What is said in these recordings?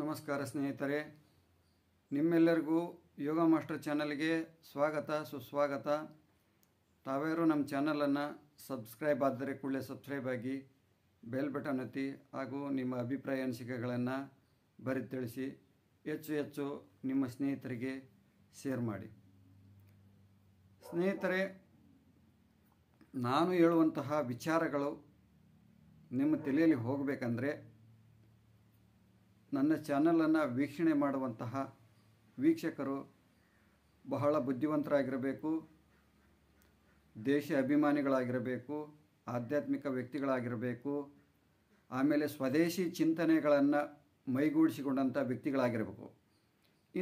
ನಮಸ್ಕಾರ ಸ್ನೇಹಿತರೆ ನಿಮ್ಮೆಲ್ಲರಿಗೂ ಯೋಗ ಮಾಸ್ಟರ್ ಚಾನಲ್ಗೆ ಸ್ವಾಗತ ಸುಸ್ವಾಗತ ತಾವೇರೂ ನಮ್ಮ ಚಾನಲನ್ನು ಸಬ್ಸ್ಕ್ರೈಬ್ ಆದರೆ ಕೂಡಲೇ ಸಬ್ಸ್ಕ್ರೈಬ್ ಆಗಿ ಬೆಲ್ ಬಟನ್ ಹತ್ತಿ ಹಾಗೂ ನಿಮ್ಮ ಅಭಿಪ್ರಾಯ ಅನಿಸಿಕೆಗಳನ್ನು ತಿಳಿಸಿ ಹೆಚ್ಚು ಹೆಚ್ಚು ನಿಮ್ಮ ಸ್ನೇಹಿತರಿಗೆ ಶೇರ್ ಮಾಡಿ ಸ್ನೇಹಿತರೆ ನಾನು ಹೇಳುವಂತಹ ವಿಚಾರಗಳು ನಿಮ್ಮ ತಲೆಯಲ್ಲಿ ಹೋಗಬೇಕಂದ್ರೆ ನನ್ನ ಚಾನಲನ್ನು ವೀಕ್ಷಣೆ ಮಾಡುವಂತಹ ವೀಕ್ಷಕರು ಬಹಳ ಬುದ್ಧಿವಂತರಾಗಿರಬೇಕು ದೇಶ ಅಭಿಮಾನಿಗಳಾಗಿರಬೇಕು ಆಧ್ಯಾತ್ಮಿಕ ವ್ಯಕ್ತಿಗಳಾಗಿರಬೇಕು ಆಮೇಲೆ ಸ್ವದೇಶಿ ಚಿಂತನೆಗಳನ್ನು ಮೈಗೂಡಿಸಿಕೊಂಡಂಥ ವ್ಯಕ್ತಿಗಳಾಗಿರಬೇಕು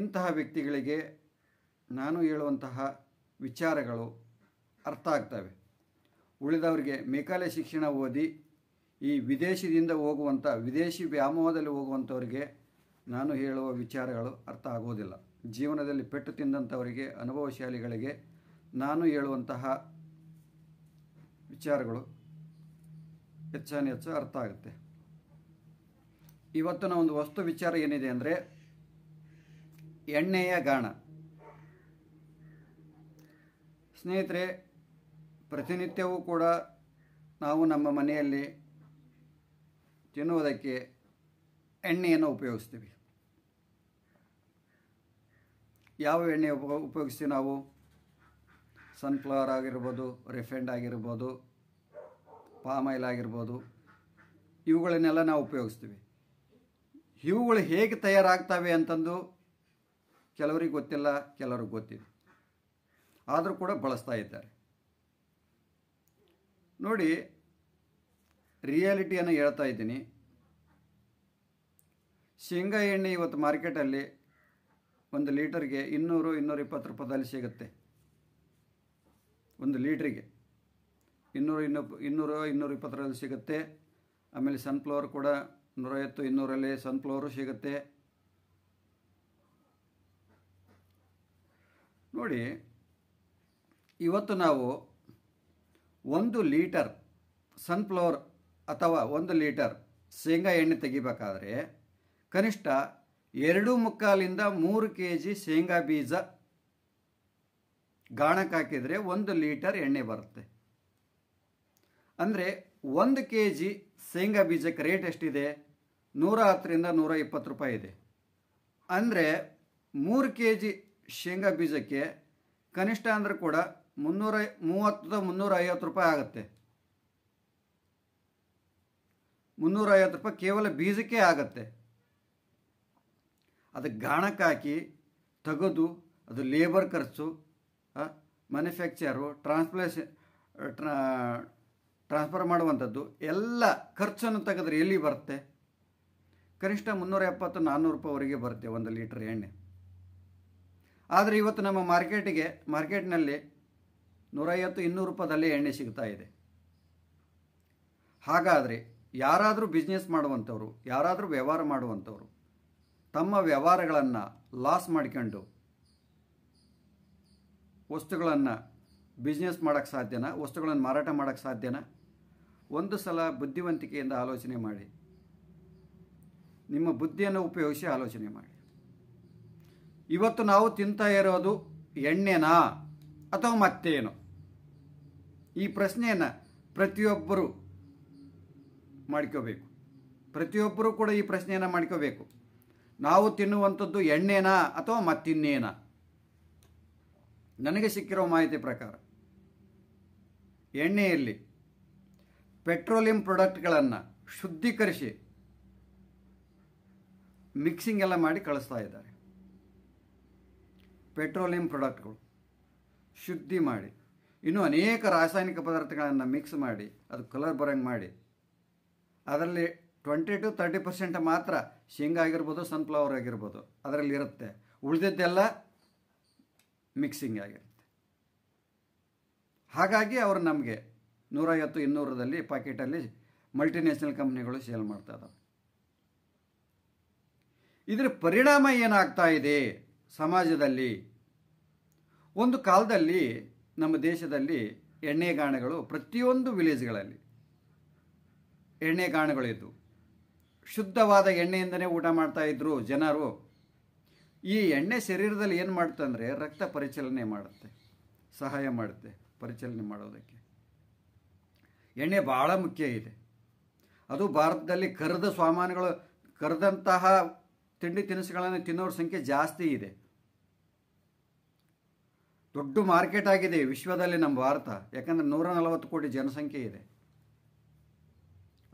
ಇಂತಹ ವ್ಯಕ್ತಿಗಳಿಗೆ ನಾನು ಹೇಳುವಂತಹ ವಿಚಾರಗಳು ಅರ್ಥ ಆಗ್ತವೆ ಉಳಿದವರಿಗೆ ಮೇಕಾಲೆ ಶಿಕ್ಷಣ ಓದಿ ಈ ವಿದೇಶದಿಂದ ಹೋಗುವಂಥ ವಿದೇಶಿ ವ್ಯಾಮೋಹದಲ್ಲಿ ಹೋಗುವಂಥವರಿಗೆ ನಾನು ಹೇಳುವ ವಿಚಾರಗಳು ಅರ್ಥ ಆಗೋದಿಲ್ಲ ಜೀವನದಲ್ಲಿ ಪೆಟ್ಟು ತಿಂದಂಥವರಿಗೆ ಅನುಭವಶಾಲಿಗಳಿಗೆ ನಾನು ಹೇಳುವಂತಹ ವಿಚಾರಗಳು ಹೆಚ್ಚಾನ ಹೆಚ್ಚು ಅರ್ಥ ಆಗುತ್ತೆ ಇವತ್ತಿನ ಒಂದು ವಸ್ತು ವಿಚಾರ ಏನಿದೆ ಅಂದರೆ ಎಣ್ಣೆಯ ಗಾಣ ಸ್ನೇಹಿತರೆ ಪ್ರತಿನಿತ್ಯವೂ ಕೂಡ ನಾವು ನಮ್ಮ ಮನೆಯಲ್ಲಿ ತಿನ್ನುವುದಕ್ಕೆ ಎಣ್ಣೆಯನ್ನು ಉಪಯೋಗಿಸ್ತೀವಿ ಯಾವ ಎಣ್ಣೆ ಉಪ ಉಪಯೋಗಿಸ್ತೀವಿ ನಾವು ಸನ್ಫ್ಲವರ್ ಆಗಿರ್ಬೋದು ರಿಫೈಂಡ್ ಆಗಿರ್ಬೋದು ಪಾಮ್ ಆಯಿಲ್ ಆಗಿರ್ಬೋದು ಇವುಗಳನ್ನೆಲ್ಲ ನಾವು ಉಪಯೋಗಿಸ್ತೀವಿ ಇವುಗಳು ಹೇಗೆ ತಯಾರಾಗ್ತವೆ ಅಂತಂದು ಕೆಲವರಿಗೆ ಗೊತ್ತಿಲ್ಲ ಕೆಲವ್ರಿಗೆ ಗೊತ್ತಿದೆ ಆದರೂ ಕೂಡ ಬಳಸ್ತಾ ಇದ್ದಾರೆ ನೋಡಿ ರಿಯಾಲಿಟಿಯನ್ನು ಹೇಳ್ತಾ ಇದ್ದೀನಿ ಶೇಂಗಾ ಎಣ್ಣೆ ಇವತ್ತು ಮಾರ್ಕೆಟಲ್ಲಿ ಒಂದು ಲೀಟರ್ಗೆ ಇನ್ನೂರು ಇನ್ನೂರ ಇಪ್ಪತ್ತು ರೂಪಾಯಿದಲ್ಲಿ ಸಿಗುತ್ತೆ ಒಂದು ಲೀಟ್ರಿಗೆ ಇನ್ನೂರು ಇನ್ನೂ ಇನ್ನೂರು ಇನ್ನೂರ ಇಪ್ಪತ್ತರಲ್ಲಿ ಸಿಗುತ್ತೆ ಆಮೇಲೆ ಸನ್ಫ್ಲವರ್ ಕೂಡ ನೂರೈವತ್ತು ಇನ್ನೂರಲ್ಲಿ ಸನ್ಫ್ಲವರು ಸಿಗುತ್ತೆ ನೋಡಿ ಇವತ್ತು ನಾವು ಒಂದು ಲೀಟರ್ ಸನ್ಫ್ಲವರ್ ಅಥವಾ ಒಂದು ಲೀಟರ್ ಶೇಂಗಾ ಎಣ್ಣೆ ತೆಗಿಬೇಕಾದ್ರೆ ಕನಿಷ್ಠ ಎರಡು ಮುಕ್ಕಾಲಿಂದ ಮೂರು ಕೆ ಜಿ ಶೇಂಗಾ ಬೀಜ ಗಾಣಕ್ಕೆ ಹಾಕಿದರೆ ಒಂದು ಲೀಟರ್ ಎಣ್ಣೆ ಬರುತ್ತೆ ಅಂದರೆ ಒಂದು ಕೆ ಜಿ ಶೇಂಗಾ ಬೀಜಕ್ಕೆ ರೇಟ್ ಎಷ್ಟಿದೆ ನೂರ ಹತ್ತರಿಂದ ನೂರ ಇಪ್ಪತ್ತು ರೂಪಾಯಿ ಇದೆ ಅಂದರೆ ಮೂರು ಕೆ ಜಿ ಶೇಂಗಾ ಬೀಜಕ್ಕೆ ಕನಿಷ್ಠ ಅಂದರೂ ಕೂಡ ಮುನ್ನೂರ ಮೂವತ್ತು ಮುನ್ನೂರ ಐವತ್ತು ರೂಪಾಯಿ ಆಗುತ್ತೆ ಮುನ್ನೂರ ಐವತ್ತು ರೂಪಾಯಿ ಕೇವಲ ಬೀಜಕ್ಕೆ ಆಗುತ್ತೆ ಅದಕ್ಕೆ ಗಾಣಕ್ಕಾಕಿ ತೆಗೆದು ಅದು ಲೇಬರ್ ಖರ್ಚು ಮ್ಯಾನುಫ್ಯಾಕ್ಚರು ಟ್ರಾನ್ಸ್ಪ್ಲೇಷನ್ ಟ್ರಾ ಟ್ರಾನ್ಸ್ಫರ್ ಮಾಡುವಂಥದ್ದು ಎಲ್ಲ ಖರ್ಚನ್ನು ತೆಗೆದ್ರೆ ಎಲ್ಲಿ ಬರುತ್ತೆ ಕನಿಷ್ಠ ಮುನ್ನೂರ ಎಪ್ಪತ್ತು ನಾನ್ನೂರು ರೂಪಾಯಿವರೆಗೆ ಬರುತ್ತೆ ಒಂದು ಲೀಟ್ರ್ ಎಣ್ಣೆ ಆದರೆ ಇವತ್ತು ನಮ್ಮ ಮಾರ್ಕೆಟಿಗೆ ಮಾರ್ಕೆಟ್ನಲ್ಲಿ ನೂರೈವತ್ತು ಇನ್ನೂರು ರೂಪಾಯಿದಲ್ಲೇ ಎಣ್ಣೆ ಸಿಗ್ತಾ ಇದೆ ಹಾಗಾದರೆ ಯಾರಾದರೂ ಬಿಸ್ನೆಸ್ ಮಾಡುವಂಥವ್ರು ಯಾರಾದರೂ ವ್ಯವಹಾರ ಮಾಡುವಂಥವ್ರು ತಮ್ಮ ವ್ಯವಹಾರಗಳನ್ನು ಲಾಸ್ ಮಾಡ್ಕೊಂಡು ವಸ್ತುಗಳನ್ನು ಬಿಸ್ನೆಸ್ ಮಾಡೋಕ್ಕೆ ಸಾಧ್ಯನಾ ವಸ್ತುಗಳನ್ನು ಮಾರಾಟ ಮಾಡೋಕ್ಕೆ ಸಾಧ್ಯನಾ ಒಂದು ಸಲ ಬುದ್ಧಿವಂತಿಕೆಯಿಂದ ಆಲೋಚನೆ ಮಾಡಿ ನಿಮ್ಮ ಬುದ್ಧಿಯನ್ನು ಉಪಯೋಗಿಸಿ ಆಲೋಚನೆ ಮಾಡಿ ಇವತ್ತು ನಾವು ತಿಂತಾ ಇರೋದು ಎಣ್ಣೆನಾ ಅಥವಾ ಮತ್ತೇನು ಈ ಪ್ರಶ್ನೆಯನ್ನು ಪ್ರತಿಯೊಬ್ಬರು ಮಾಡ್ಕೋಬೇಕು ಪ್ರತಿಯೊಬ್ಬರೂ ಕೂಡ ಈ ಪ್ರಶ್ನೆಯನ್ನು ಮಾಡ್ಕೋಬೇಕು ನಾವು ತಿನ್ನುವಂಥದ್ದು ಎಣ್ಣೆನಾ ಅಥವಾ ಮತ್ತಿನ್ನೇನಾ ನನಗೆ ಸಿಕ್ಕಿರೋ ಮಾಹಿತಿ ಪ್ರಕಾರ ಎಣ್ಣೆಯಲ್ಲಿ ಪೆಟ್ರೋಲಿಯಂ ಪ್ರಾಡಕ್ಟ್ಗಳನ್ನು ಶುದ್ಧೀಕರಿಸಿ ಮಿಕ್ಸಿಂಗ್ ಎಲ್ಲ ಮಾಡಿ ಕಳಿಸ್ತಾ ಇದ್ದಾರೆ ಪೆಟ್ರೋಲಿಯಂ ಪ್ರಾಡಕ್ಟ್ಗಳು ಶುದ್ಧಿ ಮಾಡಿ ಇನ್ನೂ ಅನೇಕ ರಾಸಾಯನಿಕ ಪದಾರ್ಥಗಳನ್ನು ಮಿಕ್ಸ್ ಮಾಡಿ ಅದು ಕಲರ್ ಬರೋಂಗೆ ಮಾಡಿ ಅದರಲ್ಲಿ ಟ್ವೆಂಟಿ ಟು ತರ್ಟಿ ಪರ್ಸೆಂಟ್ ಮಾತ್ರ ಶೇಂಗಾ ಆಗಿರ್ಬೋದು ಸನ್ಫ್ಲವರ್ ಆಗಿರ್ಬೋದು ಅದರಲ್ಲಿ ಇರುತ್ತೆ ಉಳಿದಿದ್ದೆಲ್ಲ ಮಿಕ್ಸಿಂಗ್ ಆಗಿರುತ್ತೆ ಹಾಗಾಗಿ ಅವರು ನಮಗೆ ನೂರೈವತ್ತು ಇನ್ನೂರದಲ್ಲಿ ಪಾಕೆಟಲ್ಲಿ ಮಲ್ಟಿನ್ಯಾಷನಲ್ ಕಂಪ್ನಿಗಳು ಸೇಲ್ ಮಾಡ್ತಾ ಇದ್ದಾವೆ ಇದರ ಪರಿಣಾಮ ಏನಾಗ್ತಾ ಇದೆ ಸಮಾಜದಲ್ಲಿ ಒಂದು ಕಾಲದಲ್ಲಿ ನಮ್ಮ ದೇಶದಲ್ಲಿ ಎಣ್ಣೆಗಾಣಗಳು ಪ್ರತಿಯೊಂದು ವಿಲೇಜ್ಗಳಲ್ಲಿ ಎಣ್ಣೆಗಾಣಗಳಿದ್ದವು ಶುದ್ಧವಾದ ಎಣ್ಣೆಯಿಂದನೇ ಊಟ ಮಾಡ್ತಾಯಿದ್ರು ಜನರು ಈ ಎಣ್ಣೆ ಶರೀರದಲ್ಲಿ ಏನು ಮಾಡುತ್ತೆ ಅಂದರೆ ರಕ್ತ ಪರಿಚಲನೆ ಮಾಡುತ್ತೆ ಸಹಾಯ ಮಾಡುತ್ತೆ ಪರಿಚಲನೆ ಮಾಡೋದಕ್ಕೆ ಎಣ್ಣೆ ಭಾಳ ಮುಖ್ಯ ಇದೆ ಅದು ಭಾರತದಲ್ಲಿ ಕರೆದ ಸಾಮಾನುಗಳು ಕರೆದಂತಹ ತಿಂಡಿ ತಿನಿಸುಗಳನ್ನು ತಿನ್ನೋರ ಸಂಖ್ಯೆ ಜಾಸ್ತಿ ಇದೆ ದೊಡ್ಡ ಮಾರ್ಕೆಟ್ ಆಗಿದೆ ವಿಶ್ವದಲ್ಲಿ ನಮ್ಮ ಭಾರತ ಯಾಕಂದರೆ ನೂರ ನಲವತ್ತು ಕೋಟಿ ಜನಸಂಖ್ಯೆ ಇದೆ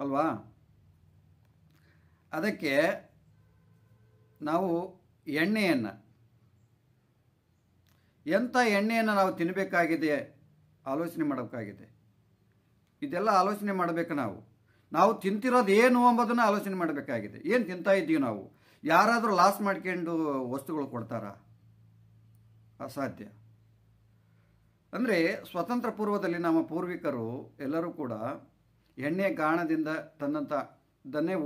ಅಲ್ವಾ ಅದಕ್ಕೆ ನಾವು ಎಣ್ಣೆಯನ್ನು ಎಂಥ ಎಣ್ಣೆಯನ್ನು ನಾವು ತಿನ್ನಬೇಕಾಗಿದೆ ಆಲೋಚನೆ ಮಾಡಬೇಕಾಗಿದೆ ಇದೆಲ್ಲ ಆಲೋಚನೆ ಮಾಡಬೇಕು ನಾವು ನಾವು ತಿಂತಿರೋದು ಏನು ಅಂಬೋದನ್ನು ಆಲೋಚನೆ ಮಾಡಬೇಕಾಗಿದೆ ಏನು ತಿಂತಾ ಇದ್ದೀವಿ ನಾವು ಯಾರಾದರೂ ಲಾಸ್ ಮಾಡ್ಕೊಂಡು ವಸ್ತುಗಳು ಕೊಡ್ತಾರಾ ಅಸಾಧ್ಯ ಅಂದರೆ ಸ್ವತಂತ್ರ ಪೂರ್ವದಲ್ಲಿ ನಮ್ಮ ಪೂರ್ವಿಕರು ಎಲ್ಲರೂ ಕೂಡ ಎಣ್ಣೆ ಗಾಣದಿಂದ ತನ್ನಂಥ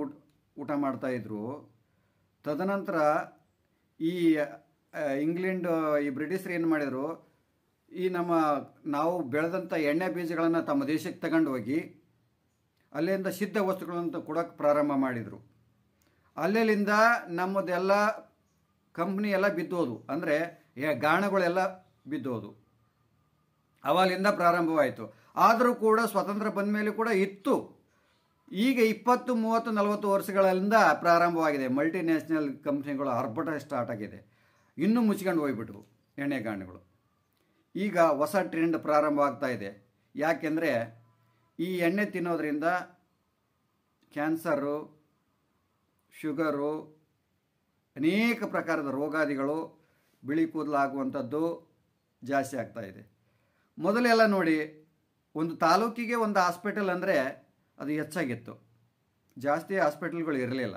ಊಟ ಊಟ ಮಾಡ್ತಾಯಿದ್ರು ತದನಂತರ ಈ ಇಂಗ್ಲೆಂಡ್ ಈ ಬ್ರಿಟಿಷರು ಏನು ಮಾಡಿದರು ಈ ನಮ್ಮ ನಾವು ಬೆಳೆದಂಥ ಎಣ್ಣೆ ಬೀಜಗಳನ್ನು ತಮ್ಮ ದೇಶಕ್ಕೆ ತಗೊಂಡು ಹೋಗಿ ಅಲ್ಲಿಂದ ಸಿದ್ಧ ವಸ್ತುಗಳನ್ನು ಕೊಡೋಕ್ಕೆ ಪ್ರಾರಂಭ ಮಾಡಿದರು ಅಲ್ಲಿಂದ ನಮ್ಮದೆಲ್ಲ ಕಂಪ್ನಿ ಎಲ್ಲ ಬಿದ್ದೋದು ಅಂದರೆ ಗಾಣಗಳೆಲ್ಲ ಬಿದ್ದೋದು ಅವಾಲಿಂದ ಪ್ರಾರಂಭವಾಯಿತು ಆದರೂ ಕೂಡ ಸ್ವಾತಂತ್ರ್ಯ ಬಂದ ಮೇಲೆ ಕೂಡ ಇತ್ತು ಈಗ ಇಪ್ಪತ್ತು ಮೂವತ್ತು ನಲವತ್ತು ವರ್ಷಗಳಿಂದ ಪ್ರಾರಂಭವಾಗಿದೆ ಮಲ್ಟಿನ್ಯಾಷನಲ್ ಕಂಪ್ನಿಗಳು ಆರ್ಭಟ ಸ್ಟಾರ್ಟ್ ಆಗಿದೆ ಇನ್ನೂ ಮುಚ್ಕೊಂಡು ಹೋಗ್ಬಿಟ್ವು ಎಣ್ಣೆಗಾಣೆಗಳು ಈಗ ಹೊಸ ಟ್ರೆಂಡ್ ಪ್ರಾರಂಭ ಆಗ್ತಾ ಇದೆ ಯಾಕೆಂದರೆ ಈ ಎಣ್ಣೆ ತಿನ್ನೋದ್ರಿಂದ ಕ್ಯಾನ್ಸರು ಶುಗರು ಅನೇಕ ಪ್ರಕಾರದ ರೋಗಾದಿಗಳು ಬಿಳಿ ಕೂದಲಾಗುವಂಥದ್ದು ಜಾಸ್ತಿ ಆಗ್ತಾಯಿದೆ ಮೊದಲೆಲ್ಲ ನೋಡಿ ಒಂದು ತಾಲೂಕಿಗೆ ಒಂದು ಹಾಸ್ಪಿಟಲ್ ಅಂದರೆ ಅದು ಹೆಚ್ಚಾಗಿತ್ತು ಜಾಸ್ತಿ ಹಾಸ್ಪಿಟಲ್ಗಳು ಇರಲಿಲ್ಲ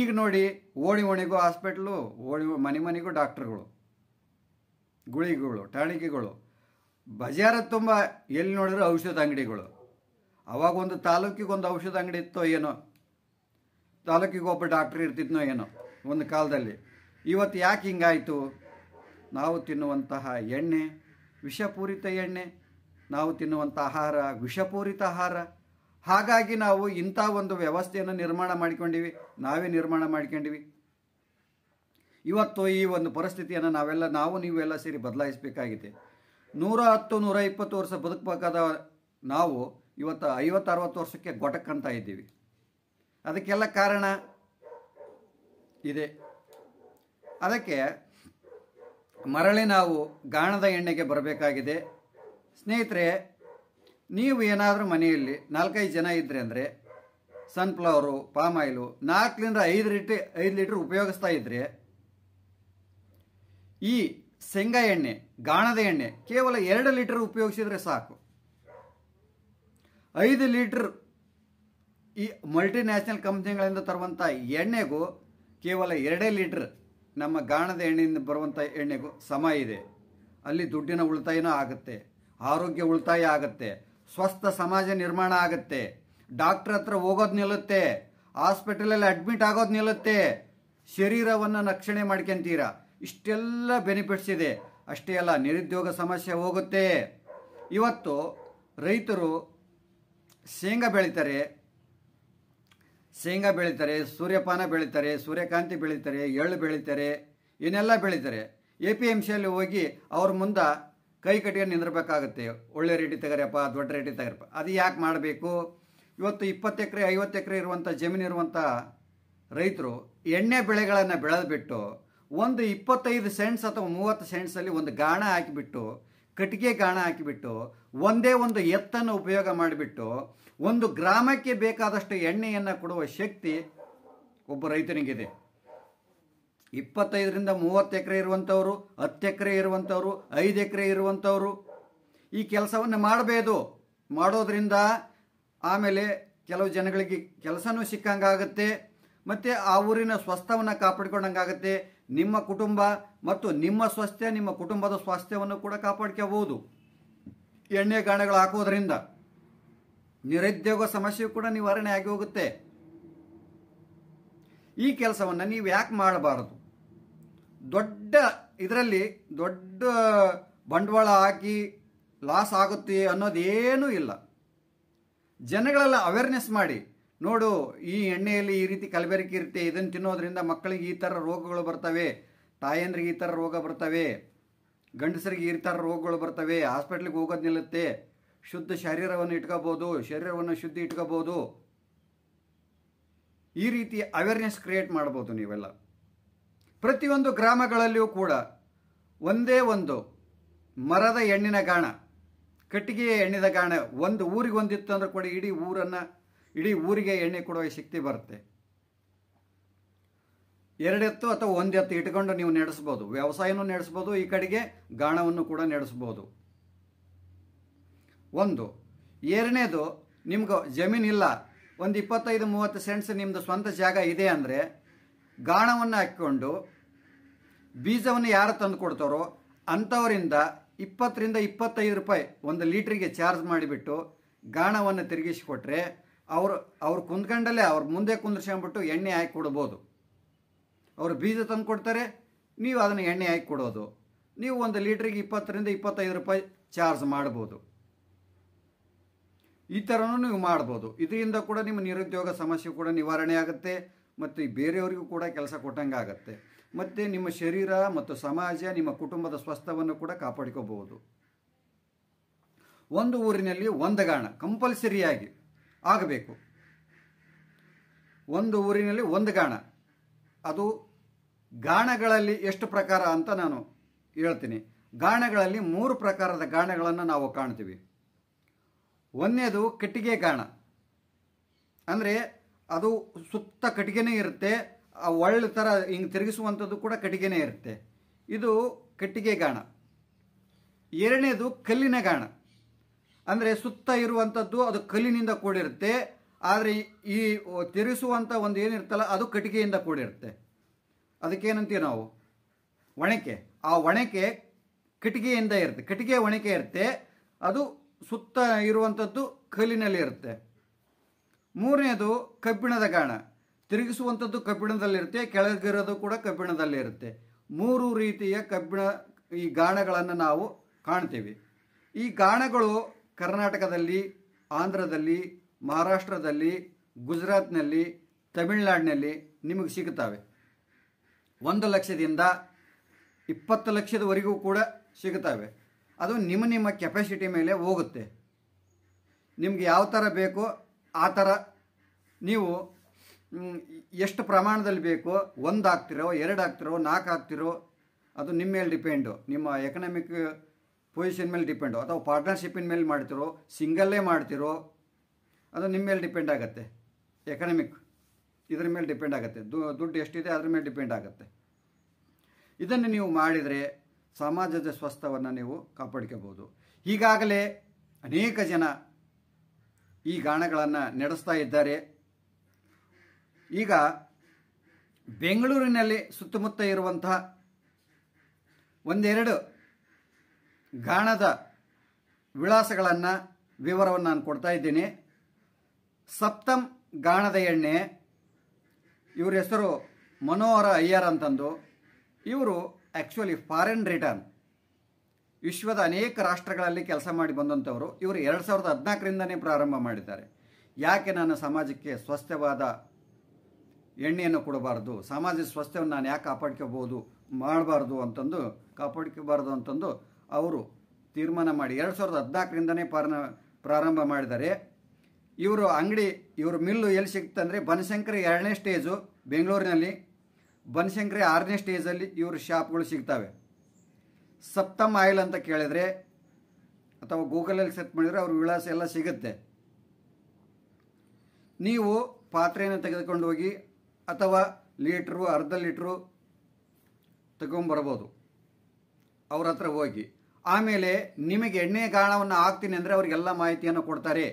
ಈಗ ನೋಡಿ ಓಣಿ ಓಣಿಗೂ ಹಾಸ್ಪಿಟ್ಲು ಓಣಿ ಮನೆ ಮನೆಗೂ ಡಾಕ್ಟ್ರುಗಳು ಗುಳಿಗೆಗಳು ಟಾಣಿಕೆಗಳು ಬಜಾರ ತುಂಬ ಎಲ್ಲಿ ನೋಡಿದ್ರೆ ಔಷಧ ಅಂಗಡಿಗಳು ಅವಾಗ ಒಂದು ತಾಲೂಕಿಗೊಂದು ಔಷಧ ಅಂಗಡಿ ಇತ್ತೋ ಏನೋ ತಾಲೂಕಿಗೆ ಒಬ್ಬ ಡಾಕ್ಟ್ರ್ ಇರ್ತಿದ್ನೋ ಏನೋ ಒಂದು ಕಾಲದಲ್ಲಿ ಇವತ್ತು ಯಾಕೆ ಹಿಂಗಾಯಿತು ನಾವು ತಿನ್ನುವಂತಹ ಎಣ್ಣೆ ವಿಷಪೂರಿತ ಎಣ್ಣೆ ನಾವು ತಿನ್ನುವಂಥ ಆಹಾರ ವಿಷಪೂರಿತ ಆಹಾರ ಹಾಗಾಗಿ ನಾವು ಇಂಥ ಒಂದು ವ್ಯವಸ್ಥೆಯನ್ನು ನಿರ್ಮಾಣ ಮಾಡಿಕೊಂಡಿವಿ ನಾವೇ ನಿರ್ಮಾಣ ಮಾಡಿಕೊಂಡಿವಿ ಇವತ್ತು ಈ ಒಂದು ಪರಿಸ್ಥಿತಿಯನ್ನು ನಾವೆಲ್ಲ ನಾವು ನೀವೆಲ್ಲ ಸೇರಿ ಬದಲಾಯಿಸಬೇಕಾಗಿದೆ ನೂರ ಹತ್ತು ನೂರ ಇಪ್ಪತ್ತು ವರ್ಷ ಬದುಕಬೇಕಾದ ನಾವು ಇವತ್ತು ಐವತ್ತು ಅರವತ್ತು ವರ್ಷಕ್ಕೆ ಗೊಟಕ್ಕಂತ ಇದ್ದೀವಿ ಅದಕ್ಕೆಲ್ಲ ಕಾರಣ ಇದೆ ಅದಕ್ಕೆ ಮರಳಿ ನಾವು ಗಾಣದ ಎಣ್ಣೆಗೆ ಬರಬೇಕಾಗಿದೆ ಸ್ನೇಹಿತರೆ ನೀವು ಏನಾದರೂ ಮನೆಯಲ್ಲಿ ನಾಲ್ಕೈದು ಜನ ಇದ್ದರೆ ಅಂದರೆ ಸನ್ಫ್ಲವರು ಪಾಮ್ ಆಯಿಲು ನಾಲ್ಕರಿಂದ ಐದು ಲೀಟ್ರ್ ಐದು ಲೀಟ್ರ್ ಉಪಯೋಗಿಸ್ತಾ ಇದ್ದರೆ ಈ ಶೇಂಗಾ ಎಣ್ಣೆ ಗಾಣದ ಎಣ್ಣೆ ಕೇವಲ ಎರಡು ಲೀಟರ್ ಉಪಯೋಗಿಸಿದರೆ ಸಾಕು ಐದು ಲೀಟ್ರ್ ಈ ಮಲ್ಟಿನ್ಯಾಷನಲ್ ಕಂಪ್ನಿಗಳಿಂದ ತರುವಂಥ ಎಣ್ಣೆಗೂ ಕೇವಲ ಎರಡೇ ಲೀಟ್ರ್ ನಮ್ಮ ಗಾಣದ ಎಣ್ಣೆಯಿಂದ ಬರುವಂಥ ಎಣ್ಣೆಗೂ ಸಮ ಇದೆ ಅಲ್ಲಿ ದುಡ್ಡಿನ ಉಳಿತಾಯನೂ ಆಗುತ್ತೆ ಆರೋಗ್ಯ ಉಳಿತಾಯ ಆಗುತ್ತೆ ಸ್ವಸ್ಥ ಸಮಾಜ ನಿರ್ಮಾಣ ಆಗುತ್ತೆ ಡಾಕ್ಟ್ರ್ ಹತ್ರ ಹೋಗೋದು ನಿಲ್ಲುತ್ತೆ ಹಾಸ್ಪಿಟಲಲ್ಲಿ ಅಡ್ಮಿಟ್ ಆಗೋದು ನಿಲ್ಲುತ್ತೆ ಶರೀರವನ್ನು ರಕ್ಷಣೆ ಮಾಡ್ಕೊಂತೀರ ಇಷ್ಟೆಲ್ಲ ಬೆನಿಫಿಟ್ಸ್ ಇದೆ ಅಷ್ಟೇ ಅಲ್ಲ ನಿರುದ್ಯೋಗ ಸಮಸ್ಯೆ ಹೋಗುತ್ತೆ ಇವತ್ತು ರೈತರು ಶೇಂಗಾ ಬೆಳೀತಾರೆ ಶೇಂಗಾ ಬೆಳೀತಾರೆ ಸೂರ್ಯಪಾನ ಬೆಳೀತಾರೆ ಸೂರ್ಯಕಾಂತಿ ಬೆಳೀತಾರೆ ಎಳ್ಳು ಬೆಳೀತಾರೆ ಇನ್ನೆಲ್ಲ ಬೆಳೀತಾರೆ ಎ ಪಿ ಎಮ್ ಸಿಯಲ್ಲಿ ಹೋಗಿ ಅವ್ರ ಮುಂದೆ ಕೈ ಕಟ್ಟಿಗೆ ನಿಂದಿರಬೇಕಾಗುತ್ತೆ ಒಳ್ಳೆ ರೇಟಿ ತಗರಿಯಪ್ಪ ದೊಡ್ಡ ರೇಟಿ ತಗರಪ್ಪ ಅದು ಯಾಕೆ ಮಾಡಬೇಕು ಇವತ್ತು ಇಪ್ಪತ್ತು ಎಕರೆ ಐವತ್ತು ಎಕರೆ ಇರುವಂಥ ಜಮೀನು ಇರುವಂಥ ರೈತರು ಎಣ್ಣೆ ಬೆಳೆಗಳನ್ನು ಬಿಟ್ಟು ಒಂದು ಇಪ್ಪತ್ತೈದು ಸೆಂಟ್ಸ್ ಅಥವಾ ಮೂವತ್ತು ಸೆಂಟ್ಸಲ್ಲಿ ಒಂದು ಗಾಣ ಹಾಕಿಬಿಟ್ಟು ಕಟ್ಟಿಗೆ ಗಾಣ ಹಾಕಿಬಿಟ್ಟು ಒಂದೇ ಒಂದು ಎತ್ತನ್ನು ಉಪಯೋಗ ಮಾಡಿಬಿಟ್ಟು ಒಂದು ಗ್ರಾಮಕ್ಕೆ ಬೇಕಾದಷ್ಟು ಎಣ್ಣೆಯನ್ನು ಕೊಡುವ ಶಕ್ತಿ ಒಬ್ಬ ರೈತನಿಗಿದೆ ಇಪ್ಪತ್ತೈದರಿಂದ ಮೂವತ್ತು ಎಕರೆ ಇರುವಂಥವರು ಹತ್ತು ಎಕರೆ ಇರುವಂಥವ್ರು ಐದು ಎಕರೆ ಇರುವಂಥವರು ಈ ಕೆಲಸವನ್ನು ಮಾಡಬೇದು ಮಾಡೋದರಿಂದ ಆಮೇಲೆ ಕೆಲವು ಜನಗಳಿಗೆ ಕೆಲಸನೂ ಸಿಕ್ಕಂಗಾಗುತ್ತೆ ಮತ್ತು ಆ ಊರಿನ ಸ್ವಸ್ಥವನ್ನು ಕಾಪಾಡಿಕೊಂಡಂಗಾಗುತ್ತೆ ನಿಮ್ಮ ಕುಟುಂಬ ಮತ್ತು ನಿಮ್ಮ ಸ್ವಾಸ್ಥ್ಯ ನಿಮ್ಮ ಕುಟುಂಬದ ಸ್ವಾಸ್ಥ್ಯವನ್ನು ಕೂಡ ಕಾಪಾಡ್ಕೋಬಹುದು ಎಣ್ಣೆ ಗಾಣಗಳು ಹಾಕೋದ್ರಿಂದ ನಿರುದ್ಯೋಗ ಸಮಸ್ಯೆ ಕೂಡ ನಿವಾರಣೆ ಆಗಿ ಹೋಗುತ್ತೆ ಈ ಕೆಲಸವನ್ನು ನೀವು ಯಾಕೆ ಮಾಡಬಾರದು ದೊಡ್ಡ ಇದರಲ್ಲಿ ದೊಡ್ಡ ಬಂಡವಾಳ ಹಾಕಿ ಲಾಸ್ ಆಗುತ್ತೆ ಅನ್ನೋದೇನೂ ಇಲ್ಲ ಜನಗಳೆಲ್ಲ ಅವೇರ್ನೆಸ್ ಮಾಡಿ ನೋಡು ಈ ಎಣ್ಣೆಯಲ್ಲಿ ಈ ರೀತಿ ಕಲಬೆರಕೆ ಇರುತ್ತೆ ಇದನ್ನು ತಿನ್ನೋದ್ರಿಂದ ಮಕ್ಕಳಿಗೆ ಈ ಥರ ರೋಗಗಳು ಬರ್ತವೆ ತಾಯಂದ್ರಿಗೆ ಈ ಥರ ರೋಗ ಬರ್ತವೆ ಗಂಡಸರಿಗೆ ಈ ಥರ ರೋಗಗಳು ಬರ್ತವೆ ಹಾಸ್ಪಿಟ್ಲಿಗೆ ಹೋಗೋದು ನಿಲ್ಲುತ್ತೆ ಶುದ್ಧ ಶರೀರವನ್ನು ಇಟ್ಕೋಬೋದು ಶರೀರವನ್ನು ಶುದ್ಧಿ ಇಟ್ಕೋಬೋದು ಈ ರೀತಿ ಅವೇರ್ನೆಸ್ ಕ್ರಿಯೇಟ್ ಮಾಡ್ಬೋದು ನೀವೆಲ್ಲ ಪ್ರತಿಯೊಂದು ಗ್ರಾಮಗಳಲ್ಲಿಯೂ ಕೂಡ ಒಂದೇ ಒಂದು ಮರದ ಎಣ್ಣಿನ ಗಾಣ ಕಟ್ಟಿಗೆಯ ಎಣ್ಣಿನ ಗಾಣ ಒಂದು ಊರಿಗೆ ಒಂದಿತ್ತು ಅಂದ್ರೆ ಕೂಡ ಇಡೀ ಊರನ್ನು ಇಡೀ ಊರಿಗೆ ಎಣ್ಣೆ ಕೊಡುವ ಶಕ್ತಿ ಬರುತ್ತೆ ಎತ್ತು ಅಥವಾ ಒಂದೆತ್ತು ಇಟ್ಕೊಂಡು ನೀವು ನಡೆಸ್ಬೋದು ವ್ಯವಸಾಯನೂ ನಡೆಸ್ಬೋದು ಈ ಕಡೆಗೆ ಗಾಣವನ್ನು ಕೂಡ ನಡೆಸ್ಬೋದು ಒಂದು ಎರಡನೇದು ನಿಮ್ಗೆ ಜಮೀನಿಲ್ಲ ಒಂದು ಇಪ್ಪತ್ತೈದು ಮೂವತ್ತು ಸೆಂಟ್ಸ್ ನಿಮ್ಮದು ಸ್ವಂತ ಜಾಗ ಇದೆ ಅಂದರೆ ಗಾಣವನ್ನು ಹಾಕಿಕೊಂಡು ಬೀಜವನ್ನು ಯಾರು ತಂದು ಕೊಡ್ತಾರೋ ಅಂಥವರಿಂದ ಇಪ್ಪತ್ತರಿಂದ ಇಪ್ಪತ್ತೈದು ರೂಪಾಯಿ ಒಂದು ಲೀಟ್ರಿಗೆ ಚಾರ್ಜ್ ಮಾಡಿಬಿಟ್ಟು ಗಾಣವನ್ನು ತಿರುಗಿಸಿಕೊಟ್ರೆ ಅವರು ಅವ್ರು ಕುಂದ್ಕೊಂಡಲ್ಲೇ ಅವ್ರು ಮುಂದೆ ಕುಂದ್ರಿಸ್ಕೊಂಬಿಟ್ಟು ಎಣ್ಣೆ ಹಾಕಿ ಕೊಡ್ಬೋದು ಅವರು ಬೀಜ ತಂದು ಕೊಡ್ತಾರೆ ನೀವು ಅದನ್ನು ಎಣ್ಣೆ ಹಾಕಿ ಕೊಡೋದು ನೀವು ಒಂದು ಲೀಟ್ರಿಗೆ ಇಪ್ಪತ್ತರಿಂದ ಇಪ್ಪತ್ತೈದು ರೂಪಾಯಿ ಚಾರ್ಜ್ ಮಾಡ್ಬೋದು ಈ ಥರನೂ ನೀವು ಮಾಡ್ಬೋದು ಇದರಿಂದ ಕೂಡ ನಿಮ್ಮ ನಿರುದ್ಯೋಗ ಸಮಸ್ಯೆ ಕೂಡ ನಿವಾರಣೆ ಆಗುತ್ತೆ ಮತ್ತು ಬೇರೆಯವರಿಗೂ ಕೂಡ ಕೆಲಸ ಕೊಟ್ಟಂಗೆ ಆಗುತ್ತೆ ಮತ್ತು ನಿಮ್ಮ ಶರೀರ ಮತ್ತು ಸಮಾಜ ನಿಮ್ಮ ಕುಟುಂಬದ ಸ್ವಸ್ಥವನ್ನು ಕೂಡ ಕಾಪಾಡ್ಕೋಬೋದು ಒಂದು ಊರಿನಲ್ಲಿ ಒಂದು ಗಾಣ ಕಂಪಲ್ಸರಿಯಾಗಿ ಆಗಬೇಕು ಒಂದು ಊರಿನಲ್ಲಿ ಒಂದು ಗಾಣ ಅದು ಗಾಣಗಳಲ್ಲಿ ಎಷ್ಟು ಪ್ರಕಾರ ಅಂತ ನಾನು ಹೇಳ್ತೀನಿ ಗಾಣಗಳಲ್ಲಿ ಮೂರು ಪ್ರಕಾರದ ಗಾಣಗಳನ್ನು ನಾವು ಕಾಣ್ತೀವಿ ಒಂದನೇದು ಕಟ್ಟಿಗೆ ಗಾಣ ಅಂದರೆ ಅದು ಸುತ್ತ ಕಟ್ಟಿಗೆನೇ ಇರುತ್ತೆ ಆ ಒಳ್ಳೆ ಥರ ಹಿಂಗೆ ತಿರುಗಿಸುವಂಥದ್ದು ಕೂಡ ಕಟ್ಟಿಗೆನೇ ಇರುತ್ತೆ ಇದು ಕಟ್ಟಿಗೆ ಗಾಣ ಎರಡನೇದು ಕಲ್ಲಿನ ಗಾಣ ಅಂದರೆ ಸುತ್ತ ಇರುವಂಥದ್ದು ಅದು ಕಲ್ಲಿನಿಂದ ಕೂಡಿರುತ್ತೆ ಆದರೆ ಈ ತಿರುಗಿಸುವಂಥ ಒಂದು ಏನಿರ್ತಲ್ಲ ಅದು ಕಟ್ಟಿಗೆಯಿಂದ ಕೂಡಿರುತ್ತೆ ಅದಕ್ಕೇನಂತೀವಿ ನಾವು ಒಣಕೆ ಆ ಒಣಕೆ ಕಟ್ಟಿಗೆಯಿಂದ ಇರುತ್ತೆ ಕಟ್ಟಿಗೆ ಒಣಕೆ ಇರುತ್ತೆ ಅದು ಸುತ್ತ ಇರುವಂಥದ್ದು ಕಲ್ಲಿನಲ್ಲಿ ಇರುತ್ತೆ ಮೂರನೇದು ಕಬ್ಬಿಣದ ಗಾಣ ತಿರುಗಿಸುವಂಥದ್ದು ಕಬ್ಬಿಣದಲ್ಲಿರುತ್ತೆ ಕೆಳಗಿರೋದು ಕೂಡ ಕಬ್ಬಿಣದಲ್ಲಿ ಇರುತ್ತೆ ಮೂರು ರೀತಿಯ ಕಬ್ಬಿಣ ಈ ಗಾಣಗಳನ್ನು ನಾವು ಕಾಣ್ತೀವಿ ಈ ಗಾಣಗಳು ಕರ್ನಾಟಕದಲ್ಲಿ ಆಂಧ್ರದಲ್ಲಿ ಮಹಾರಾಷ್ಟ್ರದಲ್ಲಿ ಗುಜರಾತ್ನಲ್ಲಿ ತಮಿಳುನಾಡಿನಲ್ಲಿ ನಿಮಗೆ ಸಿಗುತ್ತವೆ ಒಂದು ಲಕ್ಷದಿಂದ ಇಪ್ಪತ್ತು ಲಕ್ಷದವರೆಗೂ ಕೂಡ ಸಿಗುತ್ತವೆ ಅದು ನಿಮ್ಮ ನಿಮ್ಮ ಕೆಪಾಸಿಟಿ ಮೇಲೆ ಹೋಗುತ್ತೆ ನಿಮಗೆ ಯಾವ ಥರ ಬೇಕೋ ಆ ಥರ ನೀವು ಎಷ್ಟು ಪ್ರಮಾಣದಲ್ಲಿ ಬೇಕೋ ಒಂದು ಆಗ್ತಿರೋ ಎರಡು ಆಗ್ತಿರೋ ನಾಲ್ಕು ಆಗ್ತಿರೋ ಅದು ನಿಮ್ಮ ಮೇಲೆ ಡಿಪೆಂಡು ನಿಮ್ಮ ಎಕನಾಮಿಕ್ ಪೊಸಿಷನ್ ಮೇಲೆ ಡಿಪೆಂಡು ಅಥವಾ ಪಾರ್ಟ್ನರ್ಶಿಪ್ಪಿನ ಮೇಲೆ ಮಾಡ್ತಿರೋ ಸಿಂಗಲ್ಲೇ ಮಾಡ್ತಿರೋ ಅದು ನಿಮ್ಮ ಮೇಲೆ ಡಿಪೆಂಡ್ ಆಗುತ್ತೆ ಎಕನಾಮಿಕ್ ಇದ್ರ ಮೇಲೆ ಡಿಪೆಂಡ್ ಆಗುತ್ತೆ ದುಡ್ಡು ಎಷ್ಟಿದೆ ಅದ್ರ ಮೇಲೆ ಡಿಪೆಂಡ್ ಆಗುತ್ತೆ ಇದನ್ನು ನೀವು ಮಾಡಿದರೆ ಸಮಾಜದ ಸ್ವಸ್ಥವನ್ನು ನೀವು ಕಾಪಾಡ್ಕೋಬೋದು ಈಗಾಗಲೇ ಅನೇಕ ಜನ ಈ ಗಾಣಗಳನ್ನು ನಡೆಸ್ತಾ ಇದ್ದಾರೆ ಈಗ ಬೆಂಗಳೂರಿನಲ್ಲಿ ಸುತ್ತಮುತ್ತ ಇರುವಂತಹ ಒಂದೆರಡು ಗಾಣದ ವಿಳಾಸಗಳನ್ನು ವಿವರವನ್ನು ನಾನು ಕೊಡ್ತಾ ಇದ್ದೀನಿ ಸಪ್ತಮ್ ಗಾಣದ ಎಣ್ಣೆ ಇವರ ಹೆಸರು ಮನೋಹರ ಅಯ್ಯರ್ ಅಂತಂದು ಇವರು ಆ್ಯಕ್ಚುಲಿ ಫಾರಿನ್ ರಿಟರ್ನ್ ವಿಶ್ವದ ಅನೇಕ ರಾಷ್ಟ್ರಗಳಲ್ಲಿ ಕೆಲಸ ಮಾಡಿ ಬಂದಂಥವರು ಇವರು ಎರಡು ಸಾವಿರದ ಹದಿನಾಲ್ಕರಿಂದನೇ ಪ್ರಾರಂಭ ಮಾಡಿದ್ದಾರೆ ಯಾಕೆ ನಾನು ಸಮಾಜಕ್ಕೆ ಸ್ವಸ್ಥವಾದ ಎಣ್ಣೆಯನ್ನು ಕೊಡಬಾರ್ದು ಸಮಾಜದ ಸ್ವಸ್ಥವನ್ನು ನಾನು ಯಾಕೆ ಕಾಪಾಡ್ಕೋಬೋದು ಮಾಡಬಾರ್ದು ಅಂತಂದು ಕಾಪಾಡ್ಕೋಬಾರ್ದು ಅಂತಂದು ಅವರು ತೀರ್ಮಾನ ಮಾಡಿ ಎರಡು ಸಾವಿರದ ಹದಿನಾಲ್ಕರಿಂದನೇ ಪ್ರಾರಂಭ ಮಾಡಿದ್ದಾರೆ ಇವರು ಅಂಗಡಿ ಇವರು ಮಿಲ್ಲು ಎಲ್ಲಿ ಸಿಗ್ತಂದರೆ ಬನಶಂಕರಿ ಎರಡನೇ ಸ್ಟೇಜು ಬೆಂಗಳೂರಿನಲ್ಲಿ ಬನಶಂಕರಿ ಆರನೇ ಸ್ಟೇಜಲ್ಲಿ ಇವರು ಶಾಪ್ಗಳು ಸಿಗ್ತವೆ ಸಪ್ತಮ್ ಆಯಿಲ್ ಅಂತ ಕೇಳಿದರೆ ಅಥವಾ ಗೂಗಲಲ್ಲಿ ಸರ್ಚ್ ಮಾಡಿದರೆ ಅವ್ರ ವಿಳಾಸ ಎಲ್ಲ ಸಿಗುತ್ತೆ ನೀವು ಪಾತ್ರೆಯನ್ನು ತೆಗೆದುಕೊಂಡು ಹೋಗಿ ಅಥವಾ ಲೀಟ್ರು ಅರ್ಧ ಲೀಟ್ರು ತಗೊಂಬರ್ಬೋದು ಅವ್ರ ಹತ್ರ ಹೋಗಿ ಆಮೇಲೆ ನಿಮಗೆ ಎಣ್ಣೆ ಗಾಣವನ್ನು ಹಾಕ್ತೀನಿ ಅಂದರೆ ಅವರಿಗೆಲ್ಲ ಮಾಹಿತಿಯನ್ನು ಕೊಡ್ತಾರೆ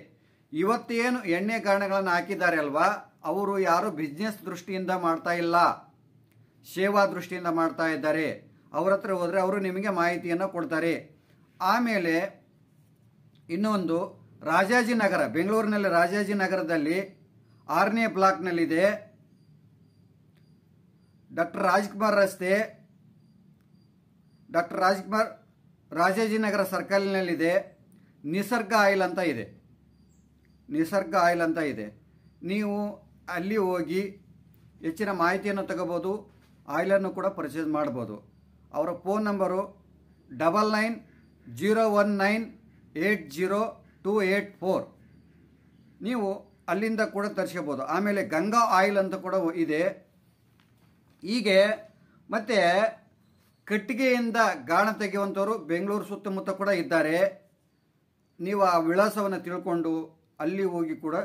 ಇವತ್ತೇನು ಎಣ್ಣೆ ಗಾಣಗಳನ್ನು ಹಾಕಿದ್ದಾರೆ ಅಲ್ವಾ ಅವರು ಯಾರು ಬಿಸ್ನೆಸ್ ದೃಷ್ಟಿಯಿಂದ ಮಾಡ್ತಾ ಇಲ್ಲ ಸೇವಾ ದೃಷ್ಟಿಯಿಂದ ಮಾಡ್ತಾ ಇದ್ದಾರೆ ಅವ್ರ ಹತ್ರ ಹೋದರೆ ಅವರು ನಿಮಗೆ ಮಾಹಿತಿಯನ್ನು ಕೊಡ್ತಾರೆ ಆಮೇಲೆ ಇನ್ನೊಂದು ರಾಜಾಜಿನಗರ ಬೆಂಗಳೂರಿನಲ್ಲಿ ರಾಜಾಜಿನಗರದಲ್ಲಿ ಆರನೇ ಬ್ಲಾಕ್ನಲ್ಲಿದೆ ಡಾಕ್ಟರ್ ರಾಜ್ಕುಮಾರ್ ರಸ್ತೆ ಡಾಕ್ಟರ್ ರಾಜ್ಕುಮಾರ್ ರಾಜಾಜಿನಗರ ಸರ್ಕಲ್ನಲ್ಲಿದೆ ನಿಸರ್ಗ ಆಯಿಲ್ ಅಂತ ಇದೆ ನಿಸರ್ಗ ಆಯಿಲ್ ಅಂತ ಇದೆ ನೀವು ಅಲ್ಲಿ ಹೋಗಿ ಹೆಚ್ಚಿನ ಮಾಹಿತಿಯನ್ನು ತಗೋಬೋದು ಆಯಿಲನ್ನು ಕೂಡ ಪರ್ಚೇಸ್ ಮಾಡ್ಬೋದು ಅವರ phone number double nine zero one nine eight zero two eight four ನೀವು ಅಲ್ಲಿಂದ ಕೂಡ ತರಿಸ್ಕೋಬೋದು ಆಮೇಲೆ ಗಂಗಾ ಆಯಿಲ್ ಅಂತ ಕೂಡ ಇದೆ ಹೀಗೆ ಮತ್ತು ಕಟ್ಟಿಗೆಯಿಂದ ಗಾಣ ತೆಗೆಯುವಂಥವರು ಬೆಂಗಳೂರು ಸುತ್ತಮುತ್ತ ಕೂಡ ಇದ್ದಾರೆ ನೀವು ಆ ವಿಳಾಸವನ್ನು ತಿಳ್ಕೊಂಡು ಅಲ್ಲಿ ಹೋಗಿ ಕೂಡ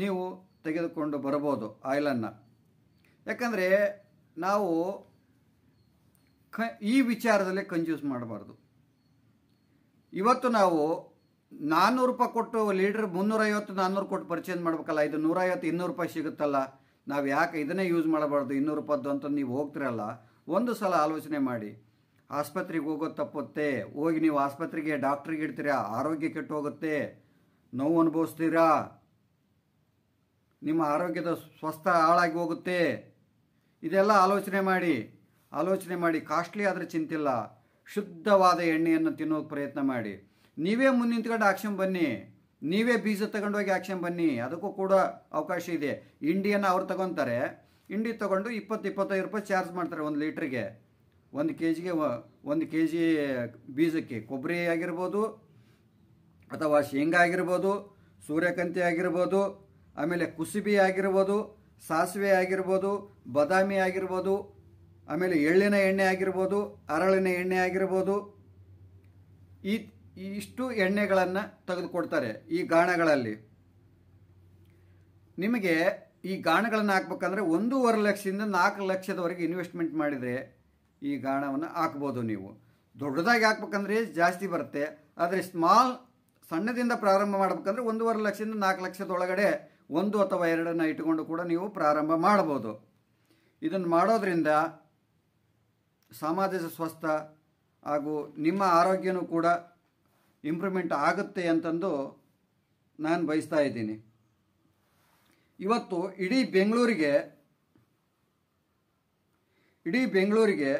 ನೀವು ತೆಗೆದುಕೊಂಡು ಬರ್ಬೋದು ಆಯಿಲನ್ನು ಯಾಕಂದರೆ ನಾವು ಕ ಈ ವಿಚಾರದಲ್ಲೇ ಕಂಜ್ಯೂಸ್ ಮಾಡಬಾರ್ದು ಇವತ್ತು ನಾವು ನಾನ್ನೂರು ರೂಪಾಯಿ ಕೊಟ್ಟು ಲೀಟ್ರ್ ಮುನ್ನೂರೈವತ್ತು ನಾನ್ನೂರು ಕೊಟ್ಟು ಪರ್ಚೇಸ್ ಮಾಡಬೇಕಲ್ಲ ಇದು ನೂರೈವತ್ತು ಇನ್ನೂರು ರೂಪಾಯಿ ಸಿಗುತ್ತಲ್ಲ ನಾವು ಯಾಕೆ ಇದನ್ನೇ ಯೂಸ್ ಮಾಡಬಾರ್ದು ಇನ್ನೂರು ರೂಪಾಯ್ದು ಅಂತ ನೀವು ಹೋಗ್ತಿರಲ್ಲ ಒಂದು ಸಲ ಆಲೋಚನೆ ಮಾಡಿ ಆಸ್ಪತ್ರೆಗೆ ಹೋಗೋ ತಪ್ಪುತ್ತೆ ಹೋಗಿ ನೀವು ಆಸ್ಪತ್ರೆಗೆ ಡಾಕ್ಟ್ರಿಗೆ ಇಡ್ತೀರಾ ಆರೋಗ್ಯ ಕೆಟ್ಟು ಹೋಗುತ್ತೆ ನೋವು ಅನುಭವಿಸ್ತೀರಾ ನಿಮ್ಮ ಆರೋಗ್ಯದ ಸ್ವಸ್ಥ ಹಾಳಾಗಿ ಹೋಗುತ್ತೆ ಇದೆಲ್ಲ ಆಲೋಚನೆ ಮಾಡಿ ಆಲೋಚನೆ ಮಾಡಿ ಕಾಸ್ಟ್ಲಿ ಆದರೆ ಚಿಂತಿಲ್ಲ ಶುದ್ಧವಾದ ಎಣ್ಣೆಯನ್ನು ತಿನ್ನೋಕೆ ಪ್ರಯತ್ನ ಮಾಡಿ ನೀವೇ ಮುಂದೆ ನಿಂತ್ಕೊಂಡು ಆಕ್ಷನ್ ಬನ್ನಿ ನೀವೇ ಬೀಜ ತಗೊಂಡೋಗಿ ಆಕ್ಷನ್ ಬನ್ನಿ ಅದಕ್ಕೂ ಕೂಡ ಅವಕಾಶ ಇದೆ ಇಂಡಿಯನ್ನು ಅವ್ರು ತಗೊತಾರೆ ಇಂಡಿ ತೊಗೊಂಡು ಇಪ್ಪತ್ತು ಇಪ್ಪತ್ತೈದು ರೂಪಾಯಿ ಚಾರ್ಜ್ ಮಾಡ್ತಾರೆ ಒಂದು ಲೀಟ್ರಿಗೆ ಒಂದು ಕೆ ಜಿಗೆ ಒಂದು ಕೆ ಜಿ ಬೀಜಕ್ಕೆ ಕೊಬ್ಬರಿ ಆಗಿರ್ಬೋದು ಅಥವಾ ಶೇಂಗಾ ಆಗಿರ್ಬೋದು ಸೂರ್ಯಕಾಂತಿ ಆಗಿರ್ಬೋದು ಆಮೇಲೆ ಕುಸುಬಿ ಆಗಿರ್ಬೋದು ಸಾಸಿವೆ ಆಗಿರ್ಬೋದು ಬಾದಾಮಿ ಆಗಿರ್ಬೋದು ಆಮೇಲೆ ಎಳ್ಳಿನ ಎಣ್ಣೆ ಆಗಿರ್ಬೋದು ಅರಳಿನ ಎಣ್ಣೆ ಆಗಿರ್ಬೋದು ಈ ಇಷ್ಟು ಎಣ್ಣೆಗಳನ್ನು ತೆಗೆದುಕೊಡ್ತಾರೆ ಈ ಗಾಣಗಳಲ್ಲಿ ನಿಮಗೆ ಈ ಗಾಣಗಳನ್ನು ಹಾಕ್ಬೇಕಂದ್ರೆ ಒಂದೂವರೆ ಲಕ್ಷದಿಂದ ನಾಲ್ಕು ಲಕ್ಷದವರೆಗೆ ಇನ್ವೆಸ್ಟ್ಮೆಂಟ್ ಮಾಡಿದರೆ ಈ ಗಾಣವನ್ನು ಹಾಕ್ಬೋದು ನೀವು ದೊಡ್ಡದಾಗಿ ಹಾಕ್ಬೇಕಂದ್ರೆ ಜಾಸ್ತಿ ಬರುತ್ತೆ ಆದರೆ ಸ್ಮಾಲ್ ಸಣ್ಣದಿಂದ ಪ್ರಾರಂಭ ಮಾಡ್ಬೇಕಂದ್ರೆ ಒಂದೂವರೆ ಲಕ್ಷದಿಂದ ನಾಲ್ಕು ಲಕ್ಷದೊಳಗಡೆ ಒಂದು ಅಥವಾ ಎರಡನ್ನು ಇಟ್ಟುಕೊಂಡು ಕೂಡ ನೀವು ಪ್ರಾರಂಭ ಮಾಡ್ಬೋದು ಇದನ್ನು ಮಾಡೋದರಿಂದ ಸಮಾಜದ ಸ್ವಸ್ಥ ಹಾಗೂ ನಿಮ್ಮ ಆರೋಗ್ಯನೂ ಕೂಡ ಇಂಪ್ರೂವ್ಮೆಂಟ್ ಆಗುತ್ತೆ ಅಂತಂದು ನಾನು ಬಯಸ್ತಾ ಇದ್ದೀನಿ ಇವತ್ತು ಇಡೀ ಬೆಂಗಳೂರಿಗೆ ಇಡೀ ಬೆಂಗಳೂರಿಗೆ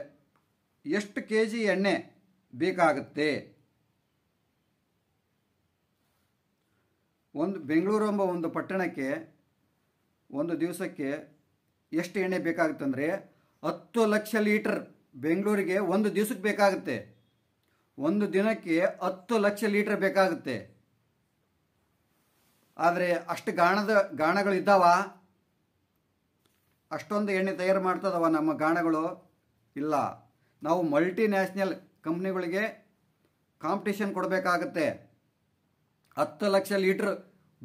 ಎಷ್ಟು ಕೆ ಜಿ ಎಣ್ಣೆ ಬೇಕಾಗುತ್ತೆ ಒಂದು ಬೆಂಗಳೂರು ಎಂಬ ಒಂದು ಪಟ್ಟಣಕ್ಕೆ ಒಂದು ದಿವಸಕ್ಕೆ ಎಷ್ಟು ಎಣ್ಣೆ ಬೇಕಾಗುತ್ತೆ ಅಂದರೆ ಹತ್ತು ಲಕ್ಷ ಲೀಟರ್ ಬೆಂಗಳೂರಿಗೆ ಒಂದು ದಿವಸಕ್ಕೆ ಬೇಕಾಗುತ್ತೆ ಒಂದು ದಿನಕ್ಕೆ ಹತ್ತು ಲಕ್ಷ ಲೀಟರ್ ಬೇಕಾಗುತ್ತೆ ಆದರೆ ಅಷ್ಟು ಗಾಣದ ಗಾಣಗಳಿದ್ದಾವ ಅಷ್ಟೊಂದು ಎಣ್ಣೆ ತಯಾರು ಮಾಡ್ತದವ ನಮ್ಮ ಗಾಣಗಳು ಇಲ್ಲ ನಾವು ಮಲ್ಟಿನ್ಯಾಷನಲ್ ಕಂಪ್ನಿಗಳಿಗೆ ಕಾಂಪಿಟೇಷನ್ ಕೊಡಬೇಕಾಗತ್ತೆ ಹತ್ತು ಲಕ್ಷ ಲೀಟ್ರ್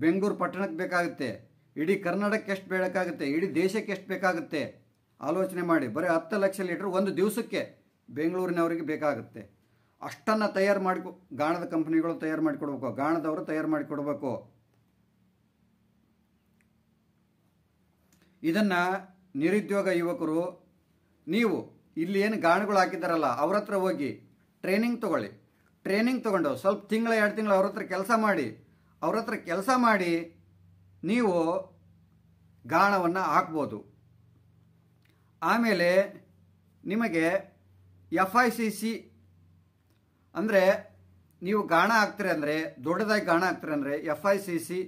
ಬೆಂಗಳೂರು ಪಟ್ಟಣಕ್ಕೆ ಬೇಕಾಗುತ್ತೆ ಇಡೀ ಕರ್ನಾಟಕಕ್ಕೆ ಎಷ್ಟು ಬೇಕಾಗುತ್ತೆ ಇಡೀ ದೇಶಕ್ಕೆ ಎಷ್ಟು ಬೇಕಾಗುತ್ತೆ ಆಲೋಚನೆ ಮಾಡಿ ಬರೀ ಹತ್ತು ಲಕ್ಷ ಲೀಟ್ರ್ ಒಂದು ದಿವಸಕ್ಕೆ ಬೆಂಗಳೂರಿನವರಿಗೆ ಬೇಕಾಗುತ್ತೆ ಅಷ್ಟನ್ನು ತಯಾರು ಮಾಡಿಕೊ ಗಾಣದ ಕಂಪ್ನಿಗಳು ತಯಾರು ಮಾಡಿಕೊಡ್ಬೇಕು ಗಾಣದವರು ತಯಾರು ಮಾಡಿಕೊಡ್ಬೇಕು ಇದನ್ನು ನಿರುದ್ಯೋಗ ಯುವಕರು ನೀವು ಇಲ್ಲಿ ಏನು ಗಾಣಗಳು ಹಾಕಿದ್ದಾರಲ್ಲ ಅವ್ರ ಹತ್ರ ಹೋಗಿ ಟ್ರೈನಿಂಗ್ ತಗೊಳ್ಳಿ ಟ್ರೈನಿಂಗ್ ತೊಗೊಂಡು ಸ್ವಲ್ಪ ತಿಂಗಳ ಎರಡು ತಿಂಗಳು ಅವ್ರ ಹತ್ರ ಕೆಲಸ ಮಾಡಿ ಅವ್ರ ಹತ್ರ ಕೆಲಸ ಮಾಡಿ ನೀವು ಗಾಣವನ್ನು ಹಾಕ್ಬೋದು ಆಮೇಲೆ ನಿಮಗೆ ಎಫ್ ಐ ಸಿ ಸಿ ಅಂದರೆ ನೀವು ಗಾಣ ಹಾಕ್ತೀರಿ ಅಂದರೆ ದೊಡ್ಡದಾಗಿ ಗಾಣ ಹಾಕ್ತೀರಿ ಅಂದರೆ F I C C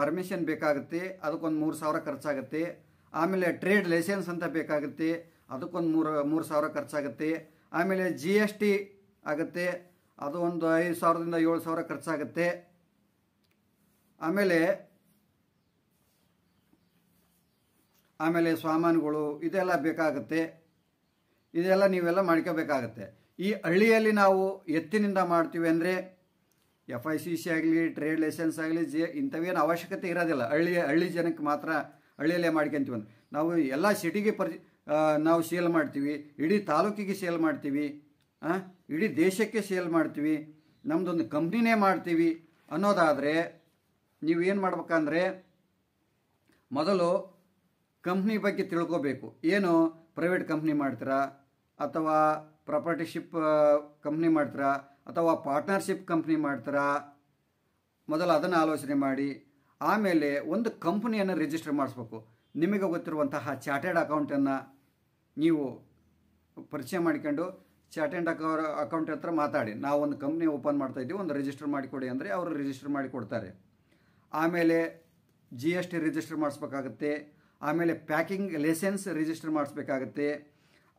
permission ಬೇಕಾಗುತ್ತೆ ಅದಕ್ಕೊಂದು ಮೂರು ಸಾವಿರ ಖರ್ಚಾಗುತ್ತೆ ಆಮೇಲೆ ಟ್ರೇಡ್ ಲೈಸೆನ್ಸ್ ಅಂತ ಬೇಕಾಗುತ್ತೆ ಅದಕ್ಕೊಂದು ಮೂರು ಮೂರು ಸಾವಿರ ಖರ್ಚಾಗುತ್ತೆ ಆಮೇಲೆ ಜಿ ಎಸ್ ಟಿ ಆಗುತ್ತೆ ಅದು ಒಂದು ಐದು ಸಾವಿರದಿಂದ ಏಳು ಸಾವಿರ ಖರ್ಚಾಗುತ್ತೆ ಆಮೇಲೆ ಆಮೇಲೆ ಸಾಮಾನುಗಳು ಇದೆಲ್ಲ ಬೇಕಾಗುತ್ತೆ ಇದೆಲ್ಲ ನೀವೆಲ್ಲ ಮಾಡ್ಕೋಬೇಕಾಗತ್ತೆ ಈ ಹಳ್ಳಿಯಲ್ಲಿ ನಾವು ಎತ್ತಿನಿಂದ ಮಾಡ್ತೀವಿ ಅಂದರೆ ಎಫ್ ಐ ಸಿ ಸಿ ಆಗಲಿ ಟ್ರೇಡ್ ಲೈಸೆನ್ಸ್ ಆಗಲಿ ಜಿ ಇಂಥವೇನು ಅವಶ್ಯಕತೆ ಇರೋದಿಲ್ಲ ಹಳ್ಳಿ ಹಳ್ಳಿ ಜನಕ್ಕೆ ಮಾತ್ರ ಹಳ್ಳಿಯಲ್ಲೇ ಮಾಡ್ಕೊತೀವಿ ನಾವು ಎಲ್ಲ ಸಿಟಿಗೆ ಪರಿ ನಾವು ಸೇಲ್ ಮಾಡ್ತೀವಿ ಇಡೀ ತಾಲೂಕಿಗೆ ಸೇಲ್ ಮಾಡ್ತೀವಿ ಇಡೀ ದೇಶಕ್ಕೆ ಸೇಲ್ ಮಾಡ್ತೀವಿ ನಮ್ಮದೊಂದು ಕಂಪ್ನಿನೇ ಮಾಡ್ತೀವಿ ಅನ್ನೋದಾದರೆ ನೀವೇನು ಮಾಡ್ಬೇಕಂದ್ರೆ ಮೊದಲು ಕಂಪ್ನಿ ಬಗ್ಗೆ ತಿಳ್ಕೋಬೇಕು ಏನು ಪ್ರೈವೇಟ್ ಕಂಪ್ನಿ ಮಾಡ್ತೀರಾ ಅಥವಾ ಪ್ರಾಪರ್ಟಿಶಿಪ್ ಕಂಪ್ನಿ ಮಾಡ್ತೀರಾ ಅಥವಾ ಪಾರ್ಟ್ನರ್ಶಿಪ್ ಕಂಪ್ನಿ ಮಾಡ್ತೀರಾ ಮೊದಲು ಅದನ್ನು ಆಲೋಚನೆ ಮಾಡಿ ಆಮೇಲೆ ಒಂದು ಕಂಪ್ನಿಯನ್ನು ರಿಜಿಸ್ಟರ್ ಮಾಡಿಸ್ಬೇಕು ನಿಮಗೆ ಗೊತ್ತಿರುವಂತಹ ಚಾರ್ಟೆಡ್ ಅಕೌಂಟನ್ನು ನೀವು ಪರಿಚಯ ಮಾಡಿಕೊಂಡು ಚಾರ್ಟೆಂಡ್ ಅಕೌ ಅಕೌಂಟ್ ಹತ್ರ ಮಾತಾಡಿ ನಾವು ಒಂದು ಕಂಪ್ನಿ ಓಪನ್ ಮಾಡ್ತಾ ಇದ್ದೀವಿ ಒಂದು ರಿಜಿಸ್ಟರ್ ಮಾಡಿಕೊಡಿ ಅಂದರೆ ಅವರು ರಿಜಿಸ್ಟರ್ ಮಾಡಿ ಕೊಡ್ತಾರೆ ಆಮೇಲೆ ಜಿ ಎಸ್ ಟಿ ರಿಜಿಸ್ಟರ್ ಮಾಡಿಸ್ಬೇಕಾಗತ್ತೆ ಆಮೇಲೆ ಪ್ಯಾಕಿಂಗ್ ಲೈಸೆನ್ಸ್ ರಿಜಿಸ್ಟರ್ ಮಾಡಿಸ್ಬೇಕಾಗತ್ತೆ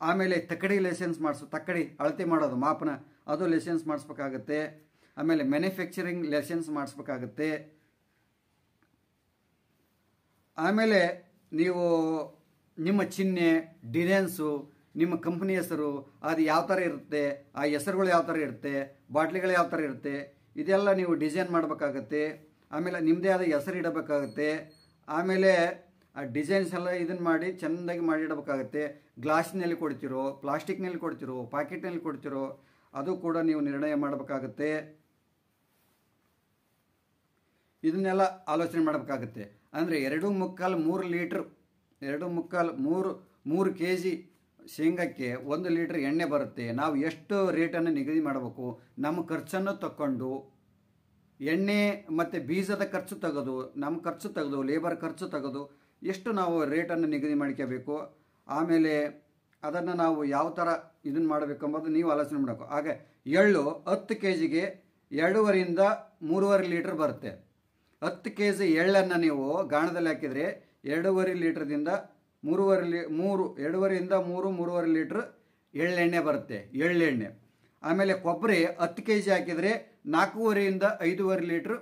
ಆಮೇಲೆ ತಕ್ಕಡಿ ಲೈಸೆನ್ಸ್ ಮಾಡಿಸ್ ತಕ್ಕಡಿ ಅಳತೆ ಮಾಡೋದು ಮಾಪನ ಅದು ಲೈಸೆನ್ಸ್ ಮಾಡಿಸ್ಬೇಕಾಗತ್ತೆ ಆಮೇಲೆ ಮ್ಯಾನುಫ್ಯಾಕ್ಚರಿಂಗ್ ಲೈಸೆನ್ಸ್ ಮಾಡಿಸ್ಬೇಕಾಗತ್ತೆ ಆಮೇಲೆ ನೀವು ನಿಮ್ಮ ಚಿಹ್ನೆ ಡಿಸೈನ್ಸು ನಿಮ್ಮ ಕಂಪ್ನಿ ಹೆಸರು ಅದು ಯಾವ ಥರ ಇರುತ್ತೆ ಆ ಹೆಸರುಗಳು ಯಾವ ಥರ ಇರುತ್ತೆ ಬಾಟ್ಲಿಗಳು ಯಾವ ಥರ ಇರುತ್ತೆ ಇದೆಲ್ಲ ನೀವು ಡಿಸೈನ್ ಮಾಡಬೇಕಾಗತ್ತೆ ಆಮೇಲೆ ನಿಮ್ಮದೇ ಆದ ಹೆಸರು ಇಡಬೇಕಾಗತ್ತೆ ಆಮೇಲೆ ಆ ಡಿಸೈನ್ಸ್ ಎಲ್ಲ ಇದನ್ನು ಮಾಡಿ ಚೆಂದಾಗಿ ಮಾಡಿಡಬೇಕಾಗತ್ತೆ ಗ್ಲಾಸ್ನಲ್ಲಿ ಕೊಡ್ತಿರೋ ಪ್ಲಾಸ್ಟಿಕ್ನಲ್ಲಿ ಕೊಡ್ತಿರೋ ಪ್ಯಾಕೆಟ್ನಲ್ಲಿ ಕೊಡ್ತಿರೋ ಅದು ಕೂಡ ನೀವು ನಿರ್ಣಯ ಮಾಡಬೇಕಾಗತ್ತೆ ಇದನ್ನೆಲ್ಲ ಆಲೋಚನೆ ಮಾಡಬೇಕಾಗತ್ತೆ ಅಂದರೆ ಎರಡು ಮುಕ್ಕಾಲು ಮೂರು ಲೀಟ್ರ್ ಎರಡು ಮುಕ್ಕಾಲು ಮೂರು ಮೂರು ಕೆ ಜಿ ಶೇಂಗಕ್ಕೆ ಒಂದು ಲೀಟ್ರ್ ಎಣ್ಣೆ ಬರುತ್ತೆ ನಾವು ಎಷ್ಟು ರೇಟನ್ನು ನಿಗದಿ ಮಾಡಬೇಕು ನಮ್ಮ ಖರ್ಚನ್ನು ತಕ್ಕೊಂಡು ಎಣ್ಣೆ ಮತ್ತು ಬೀಜದ ಖರ್ಚು ತೆಗೆದು ನಮ್ಮ ಖರ್ಚು ತೆಗೆದು ಲೇಬರ್ ಖರ್ಚು ತೆಗೆದು ಎಷ್ಟು ನಾವು ರೇಟನ್ನು ನಿಗದಿ ಮಾಡ್ಕೋಬೇಕು ಆಮೇಲೆ ಅದನ್ನು ನಾವು ಯಾವ ಥರ ಇದನ್ನು ಮಾಡಬೇಕೆಂಬುದು ನೀವು ಆಲೋಚನೆ ಮಾಡಬೇಕು ಹಾಗೆ ಎಳ್ಳು ಹತ್ತು ಕೆ ಜಿಗೆ ಎರಡೂವರೆಯಿಂದ ಮೂರುವರೆ ಲೀಟ್ರ್ ಬರುತ್ತೆ ಹತ್ತು ಕೆ ಜಿ ಎಳ್ಳನ್ನು ನೀವು ಗಾಣದಲ್ಲಿ ಹಾಕಿದರೆ ಎರಡೂವರೆ ಲೀಟ್ರದಿಂದ ಮೂರುವರೆ ಲಿ ಮೂರು ಎರಡೂವರೆಯಿಂದ ಮೂರು ಮೂರುವರೆ ಲೀಟ್ರ್ ಎಳ್ಳೆಣ್ಣೆ ಬರುತ್ತೆ ಎಳ್ಳೆಣ್ಣೆ ಆಮೇಲೆ ಕೊಬ್ಬರಿ ಹತ್ತು ಕೆ ಜಿ ಹಾಕಿದರೆ ನಾಲ್ಕೂವರೆಯಿಂದ ಐದೂವರೆ ಲೀಟ್ರ್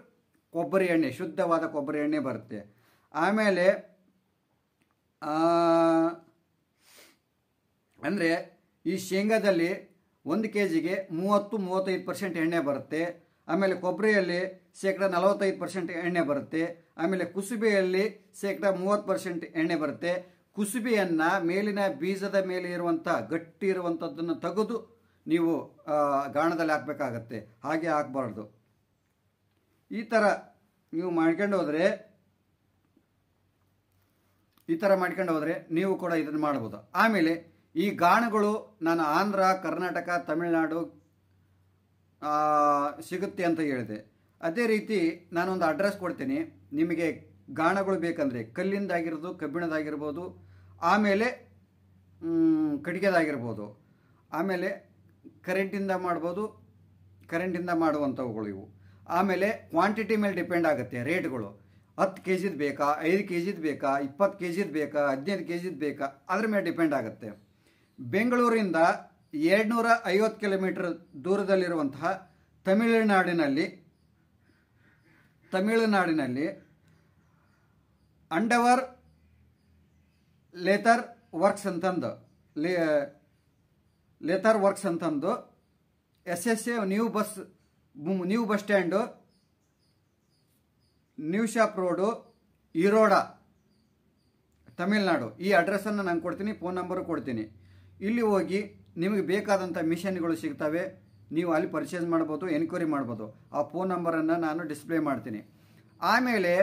ಕೊಬ್ಬರಿ ಎಣ್ಣೆ ಶುದ್ಧವಾದ ಕೊಬ್ಬರಿ ಎಣ್ಣೆ ಬರುತ್ತೆ ಆಮೇಲೆ ಅಂದರೆ ಈ ಶೇಂಗಾದಲ್ಲಿ ಒಂದು ಕೆ ಜಿಗೆ ಮೂವತ್ತು ಮೂವತ್ತೈದು ಪರ್ಸೆಂಟ್ ಎಣ್ಣೆ ಬರುತ್ತೆ ಆಮೇಲೆ ಕೊಬ್ಬರಿಯಲ್ಲಿ ಶೇಕಡ ನಲವತ್ತೈದು ಪರ್ಸೆಂಟ್ ಎಣ್ಣೆ ಬರುತ್ತೆ ಆಮೇಲೆ ಕುಸುಬೆಯಲ್ಲಿ ಶೇಕಡ ಮೂವತ್ತು ಪರ್ಸೆಂಟ್ ಎಣ್ಣೆ ಬರುತ್ತೆ ಕುಸುಬೆಯನ್ನು ಮೇಲಿನ ಬೀಜದ ಮೇಲೆ ಇರುವಂಥ ಗಟ್ಟಿ ಇರುವಂಥದ್ದನ್ನು ತೆಗೆದು ನೀವು ಗಾಣದಲ್ಲಿ ಹಾಕಬೇಕಾಗತ್ತೆ ಹಾಗೆ ಹಾಕಬಾರ್ದು ಈ ಥರ ನೀವು ಮಾಡ್ಕೊಂಡು ಹೋದರೆ ಈ ಥರ ಮಾಡ್ಕೊಂಡು ಹೋದರೆ ನೀವು ಕೂಡ ಇದನ್ನು ಮಾಡ್ಬೋದು ಆಮೇಲೆ ಈ ಗಾಣಗಳು ನಾನು ಆಂಧ್ರ ಕರ್ನಾಟಕ ತಮಿಳುನಾಡು ಸಿಗುತ್ತೆ ಅಂತ ಹೇಳಿದೆ ಅದೇ ರೀತಿ ನಾನೊಂದು ಅಡ್ರೆಸ್ ಕೊಡ್ತೀನಿ ನಿಮಗೆ ಗಾಣಗಳು ಬೇಕಂದರೆ ಕಲ್ಲಿಂದಾಗಿರೋದು ಕಬ್ಬಿಣದಾಗಿರ್ಬೋದು ಆಮೇಲೆ ಕಡಿಗೆದಾಗಿರ್ಬೋದು ಆಮೇಲೆ ಕರೆಂಟಿಂದ ಮಾಡ್ಬೋದು ಕರೆಂಟಿಂದ ಮಾಡುವಂಥವುಗಳು ಇವು ಆಮೇಲೆ ಕ್ವಾಂಟಿಟಿ ಮೇಲೆ ಡಿಪೆಂಡ್ ಆಗುತ್ತೆ ರೇಟ್ಗಳು ಹತ್ತು ಕೆ ಜಿದು ಬೇಕಾ ಐದು ಕೆ ಜಿದು ಬೇಕಾ ಇಪ್ಪತ್ತು ಕೆ ಜಿದು ಬೇಕಾ ಹದಿನೈದು ಕೆ ಜಿದು ಬೇಕಾ ಅದ್ರ ಮೇಲೆ ಡಿಪೆಂಡ್ ಆಗುತ್ತೆ ಬೆಂಗಳೂರಿಂದ ಎರಡುನೂರ ಐವತ್ತು ಕಿಲೋಮೀಟರ್ ದೂರದಲ್ಲಿರುವಂತಹ ತಮಿಳುನಾಡಿನಲ್ಲಿ ತಮಿಳುನಾಡಿನಲ್ಲಿ ಅಂಡವರ್ ಲೇತರ್ ವರ್ಕ್ಸ್ ಅಂತಂದು ಲೇ ಲೇತರ್ ವರ್ಕ್ಸ್ ಅಂತಂದು S S A new bus new bus stand new shop road Erode Tamil Nadu ಈ ಅಡ್ರೆಸ್ಸನ್ನು ನಾನು ಕೊಡ್ತೀನಿ ಫೋನ್ ನಂಬರು ಕೊಡ್ತೀನಿ ಇಲ್ಲಿ ಹೋಗಿ ನಿಮಗೆ ಬೇಕಾದಂಥ ಮಿಷನ್ಗಳು ಸಿಗ್ತವೆ ನೀವು ಅಲ್ಲಿ ಪರ್ಚೇಸ್ ಮಾಡ್ಬೋದು ಎನ್ಕ್ವೈರಿ ಮಾಡ್ಬೋದು ಆ ಫೋನ್ ನಂಬರನ್ನು ನಾನು ಡಿಸ್ಪ್ಲೇ ಮಾಡ್ತೀನಿ ಆಮೇಲೆ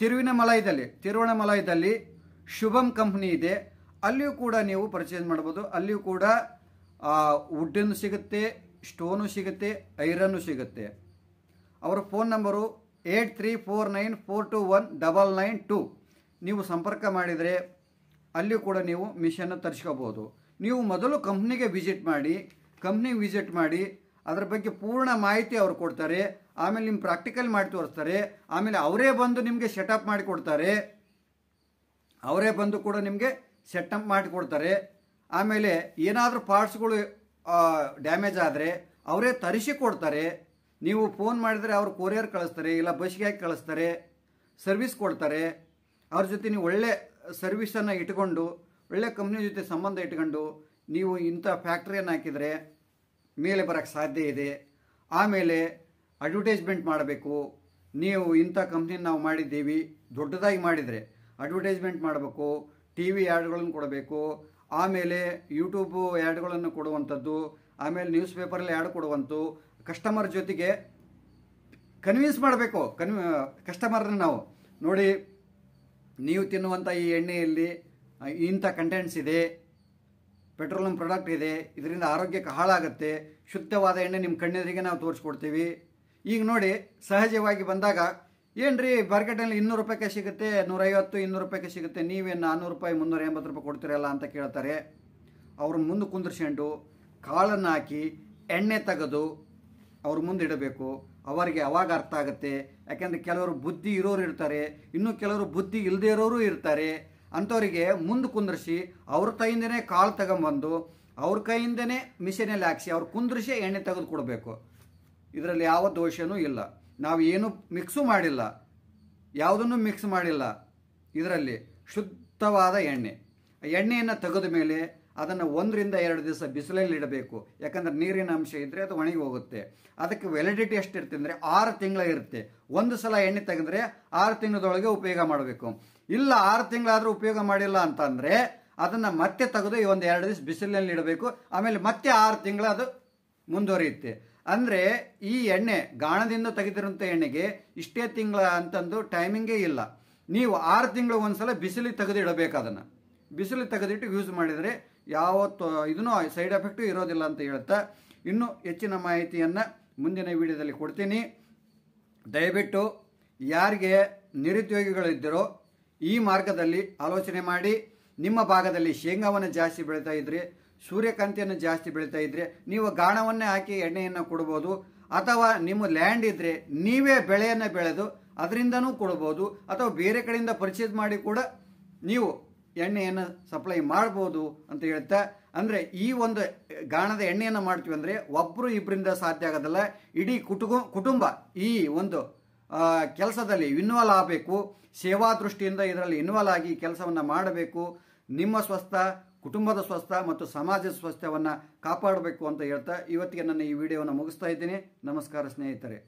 ತಿರುವಿನ ಮಲಯದಲ್ಲಿ ತಿರುವಿನಮಲಯದಲ್ಲಿ ಮಲಯದಲ್ಲಿ ಶುಭಂ ಕಂಪ್ನಿ ಇದೆ ಅಲ್ಲಿಯೂ ಕೂಡ ನೀವು ಪರ್ಚೇಸ್ ಮಾಡ್ಬೋದು ಅಲ್ಲಿಯೂ ಕೂಡ ವುಡ್ಡನ್ನು ಸಿಗುತ್ತೆ ಸ್ಟೋನು ಸಿಗುತ್ತೆ ಐರನ್ನು ಸಿಗುತ್ತೆ ಅವರ phone number eight three four nine four two one double nine two ನೀವು ಸಂಪರ್ಕ ಮಾಡಿದರೆ ಅಲ್ಲಿಯೂ ಕೂಡ ನೀವು ಮಿಷನ್ನು ತರಿಸ್ಕೋಬೋದು ನೀವು ಮೊದಲು ಕಂಪ್ನಿಗೆ ವಿಸಿಟ್ ಮಾಡಿ ಕಂಪ್ನಿಗೆ ವಿಸಿಟ್ ಮಾಡಿ ಅದರ ಬಗ್ಗೆ ಪೂರ್ಣ ಮಾಹಿತಿ ಅವರು ಕೊಡ್ತಾರೆ ಆಮೇಲೆ ನಿಮ್ಮ ಪ್ರಾಕ್ಟಿಕಲ್ ಮಾಡಿ ತೋರಿಸ್ತಾರೆ ಆಮೇಲೆ ಅವರೇ ಬಂದು ನಿಮಗೆ ಸೆಟಪ್ ಮಾಡಿಕೊಡ್ತಾರೆ ಅವರೇ ಬಂದು ಕೂಡ ನಿಮಗೆ ಸೆಟಪ್ ಮಾಡಿಕೊಡ್ತಾರೆ ಆಮೇಲೆ ಏನಾದರೂ ಪಾರ್ಟ್ಸ್ಗಳು ಡ್ಯಾಮೇಜ್ ಆದರೆ ಅವರೇ ತರಿಸಿ ಕೊಡ್ತಾರೆ ನೀವು ಫೋನ್ ಮಾಡಿದರೆ ಅವರು ಕೊರಿಯರ್ ಕಳಿಸ್ತಾರೆ ಇಲ್ಲ ಬಸ್ಗೆ ಹಾಕಿ ಕಳಿಸ್ತಾರೆ ಸರ್ವಿಸ್ ಕೊಡ್ತಾರೆ ಅವ್ರ ಜೊತೆ ನೀವು ಒಳ್ಳೆ ಸರ್ವಿಸನ್ನು ಇಟ್ಕೊಂಡು ಒಳ್ಳೆ ಕಂಪ್ನಿ ಜೊತೆ ಸಂಬಂಧ ಇಟ್ಕೊಂಡು ನೀವು ಇಂಥ ಫ್ಯಾಕ್ಟ್ರಿಯನ್ನು ಹಾಕಿದರೆ ಮೇಲೆ ಬರೋಕ್ಕೆ ಸಾಧ್ಯ ಇದೆ ಆಮೇಲೆ ಅಡ್ವರ್ಟೈಸ್ಮೆಂಟ್ ಮಾಡಬೇಕು ನೀವು ಇಂಥ ಕಂಪ್ನಿನ ನಾವು ಮಾಡಿದ್ದೀವಿ ದೊಡ್ಡದಾಗಿ ಮಾಡಿದರೆ ಅಡ್ವರ್ಟೈಸ್ಮೆಂಟ್ ಮಾಡಬೇಕು ಟಿ ವಿ ಆ್ಯಡ್ಗಳನ್ನು ಕೊಡಬೇಕು ಆಮೇಲೆ ಯೂಟ್ಯೂಬು ಆ್ಯಡ್ಗಳನ್ನು ಕೊಡುವಂಥದ್ದು ಆಮೇಲೆ ನ್ಯೂಸ್ ಪೇಪರಲ್ಲಿ ಆ್ಯಡ್ ಕೊಡುವಂಥದ್ದು ಕಸ್ಟಮರ್ ಜೊತೆಗೆ ಕನ್ವಿನ್ಸ್ ಮಾಡಬೇಕು ಕನ್ ಕಸ್ಟಮರ್ನ ನಾವು ನೋಡಿ ನೀವು ತಿನ್ನುವಂಥ ಈ ಎಣ್ಣೆಯಲ್ಲಿ ಇಂಥ ಕಂಟೆಂಟ್ಸ್ ಇದೆ ಪೆಟ್ರೋಲಿಯಂ ಪ್ರಾಡಕ್ಟ್ ಇದೆ ಇದರಿಂದ ಆರೋಗ್ಯಕ್ಕೆ ಹಾಳಾಗುತ್ತೆ ಶುದ್ಧವಾದ ಎಣ್ಣೆ ನಿಮ್ಮ ಕಣ್ಣೆದರಿಗೆ ನಾವು ತೋರಿಸ್ಕೊಡ್ತೀವಿ ಈಗ ನೋಡಿ ಸಹಜವಾಗಿ ಬಂದಾಗ ಏನು ರೀ ಮಾರ್ಕೆಟಲ್ಲಿ ಇನ್ನೂರು ರೂಪಾಯಿಗೆ ಸಿಗುತ್ತೆ ನೂರೈವತ್ತು ಇನ್ನೂರು ರೂಪಾಯಿಗೆ ಸಿಗುತ್ತೆ ನೀವೇನು ನಾನ್ನೂರು ರೂಪಾಯಿ ಮುನ್ನೂರ ಎಂಬತ್ತು ರೂಪಾಯಿ ಕೊಡ್ತೀರಲ್ಲ ಅಂತ ಕೇಳ್ತಾರೆ ಅವ್ರ ಮುಂದೆ ಕುಂದಿರ್ಸ್ಕೊಂಡು ಕಾಳನ್ನು ಹಾಕಿ ಎಣ್ಣೆ ತೆಗೆದು ಅವ್ರ ಮುಂದೆ ಇಡಬೇಕು ಅವರಿಗೆ ಅವಾಗ ಅರ್ಥ ಆಗುತ್ತೆ ಯಾಕೆಂದರೆ ಕೆಲವರು ಬುದ್ಧಿ ಇರೋರು ಇರ್ತಾರೆ ಇನ್ನೂ ಕೆಲವರು ಬುದ್ಧಿ ಇಲ್ಲದೇ ಇರೋರು ಇರ್ತಾರೆ ಅಂಥವರಿಗೆ ಮುಂದೆ ಕುಂದ್ರಿಸಿ ಅವ್ರ ಕೈಯಿಂದನೇ ಕಾಳು ತಗೊಂಬಂದು ಅವ್ರ ಕೈಯಿಂದನೇ ಮಿಷಿನಲ್ಲಿ ಹಾಕಿಸಿ ಅವ್ರು ಕುಂದ್ರಿಸಿ ಎಣ್ಣೆ ತೆಗೆದು ಕೊಡಬೇಕು ಇದರಲ್ಲಿ ಯಾವ ದೋಷನೂ ಇಲ್ಲ ನಾವು ಏನು ಮಿಕ್ಸು ಮಾಡಿಲ್ಲ ಯಾವುದನ್ನು ಮಿಕ್ಸ್ ಮಾಡಿಲ್ಲ ಇದರಲ್ಲಿ ಶುದ್ಧವಾದ ಎಣ್ಣೆ ಎಣ್ಣೆಯನ್ನು ತೆಗೆದ ಮೇಲೆ ಅದನ್ನು ಒಂದರಿಂದ ಎರಡು ದಿವಸ ಬಿಸಿಲಲ್ಲಿ ಇಡಬೇಕು ಯಾಕಂದರೆ ನೀರಿನ ಅಂಶ ಇದ್ದರೆ ಅದು ಒಣಗಿ ಹೋಗುತ್ತೆ ಅದಕ್ಕೆ ವ್ಯಾಲಿಡಿಟಿ ಎಷ್ಟಿರುತ್ತೆ ಅಂದರೆ ಆರು ತಿಂಗಳ ಇರುತ್ತೆ ಒಂದು ಸಲ ಎಣ್ಣೆ ತೆಗೆದ್ರೆ ಆರು ತಿಂಗಳದೊಳಗೆ ಉಪಯೋಗ ಮಾಡಬೇಕು ಇಲ್ಲ ಆರು ತಿಂಗಳಾದರೂ ಉಪಯೋಗ ಮಾಡಿಲ್ಲ ಅಂತಂದರೆ ಅದನ್ನು ಮತ್ತೆ ತೆಗೆದು ಒಂದು ಎರಡು ದಿವಸ ಬಿಸಿಲಿನಲ್ಲಿ ಇಡಬೇಕು ಆಮೇಲೆ ಮತ್ತೆ ಆರು ತಿಂಗಳು ಅದು ಮುಂದುವರಿಯುತ್ತೆ ಅಂದರೆ ಈ ಎಣ್ಣೆ ಗಾಣದಿಂದ ತೆಗೆದಿರುವಂಥ ಎಣ್ಣೆಗೆ ಇಷ್ಟೇ ತಿಂಗಳ ಅಂತಂದು ಟೈಮಿಂಗೇ ಇಲ್ಲ ನೀವು ಆರು ತಿಂಗಳು ಒಂದ್ಸಲ ಬಿಸಿಲಿಗೆ ತೆಗೆದು ಇಡಬೇಕಾದನ್ನು ಬಿಸಿಲು ತೆಗೆದಿಟ್ಟು ಯೂಸ್ ಮಾಡಿದರೆ ಯಾವತ್ತು ಇದನ್ನೂ ಸೈಡ್ ಎಫೆಕ್ಟು ಇರೋದಿಲ್ಲ ಅಂತ ಹೇಳ್ತಾ ಇನ್ನೂ ಹೆಚ್ಚಿನ ಮಾಹಿತಿಯನ್ನು ಮುಂದಿನ ವಿಡಿಯೋದಲ್ಲಿ ಕೊಡ್ತೀನಿ ದಯವಿಟ್ಟು ಯಾರಿಗೆ ನಿರುದ್ಯೋಗಿಗಳಿದ್ದರೋ ಈ ಮಾರ್ಗದಲ್ಲಿ ಆಲೋಚನೆ ಮಾಡಿ ನಿಮ್ಮ ಭಾಗದಲ್ಲಿ ಶೇಂಗಾವನ್ನು ಜಾಸ್ತಿ ಬೆಳೀತಾ ಇದ್ರಿ ಸೂರ್ಯಕಾಂತಿಯನ್ನು ಜಾಸ್ತಿ ಬೆಳೀತಾ ಇದ್ರೆ ನೀವು ಗಾಣವನ್ನೇ ಹಾಕಿ ಎಣ್ಣೆಯನ್ನು ಕೊಡ್ಬೋದು ಅಥವಾ ನಿಮ್ಮ ಲ್ಯಾಂಡ್ ಇದ್ದರೆ ನೀವೇ ಬೆಳೆಯನ್ನು ಬೆಳೆದು ಅದರಿಂದನೂ ಕೊಡ್ಬೋದು ಅಥವಾ ಬೇರೆ ಕಡೆಯಿಂದ ಪರ್ಚೇಸ್ ಮಾಡಿ ಕೂಡ ನೀವು ಎಣ್ಣೆಯನ್ನು ಸಪ್ಲೈ ಮಾಡ್ಬೋದು ಅಂತ ಹೇಳ್ತಾ ಅಂದರೆ ಈ ಒಂದು ಗಾಣದ ಎಣ್ಣೆಯನ್ನು ಮಾಡ್ತೀವಿ ಅಂದರೆ ಒಬ್ಬರು ಇಬ್ಬರಿಂದ ಸಾಧ್ಯ ಆಗೋದಲ್ಲ ಇಡೀ ಕುಟುಂಬ ಈ ಒಂದು ಕೆಲಸದಲ್ಲಿ ಇನ್ವಾಲ್ವ್ ಆಗಬೇಕು ಸೇವಾ ದೃಷ್ಟಿಯಿಂದ ಇದರಲ್ಲಿ ಇನ್ವಾಲ್ವ್ ಆಗಿ ಕೆಲಸವನ್ನು ಮಾಡಬೇಕು ನಿಮ್ಮ ಸ್ವಸ್ಥ ಕುಟುಂಬದ ಸ್ವಸ್ಥ ಮತ್ತು ಸಮಾಜದ ಸ್ವಾಸ್ಥ್ಯವನ್ನು ಕಾಪಾಡಬೇಕು ಅಂತ ಹೇಳ್ತಾ ಇವತ್ತಿಗೆ ನನ್ನ ಈ ವಿಡಿಯೋವನ್ನು ಮುಗಿಸ್ತಾ ಇದ್ದೀನಿ ನಮಸ್ಕಾರ ಸ್ನೇಹಿತರೆ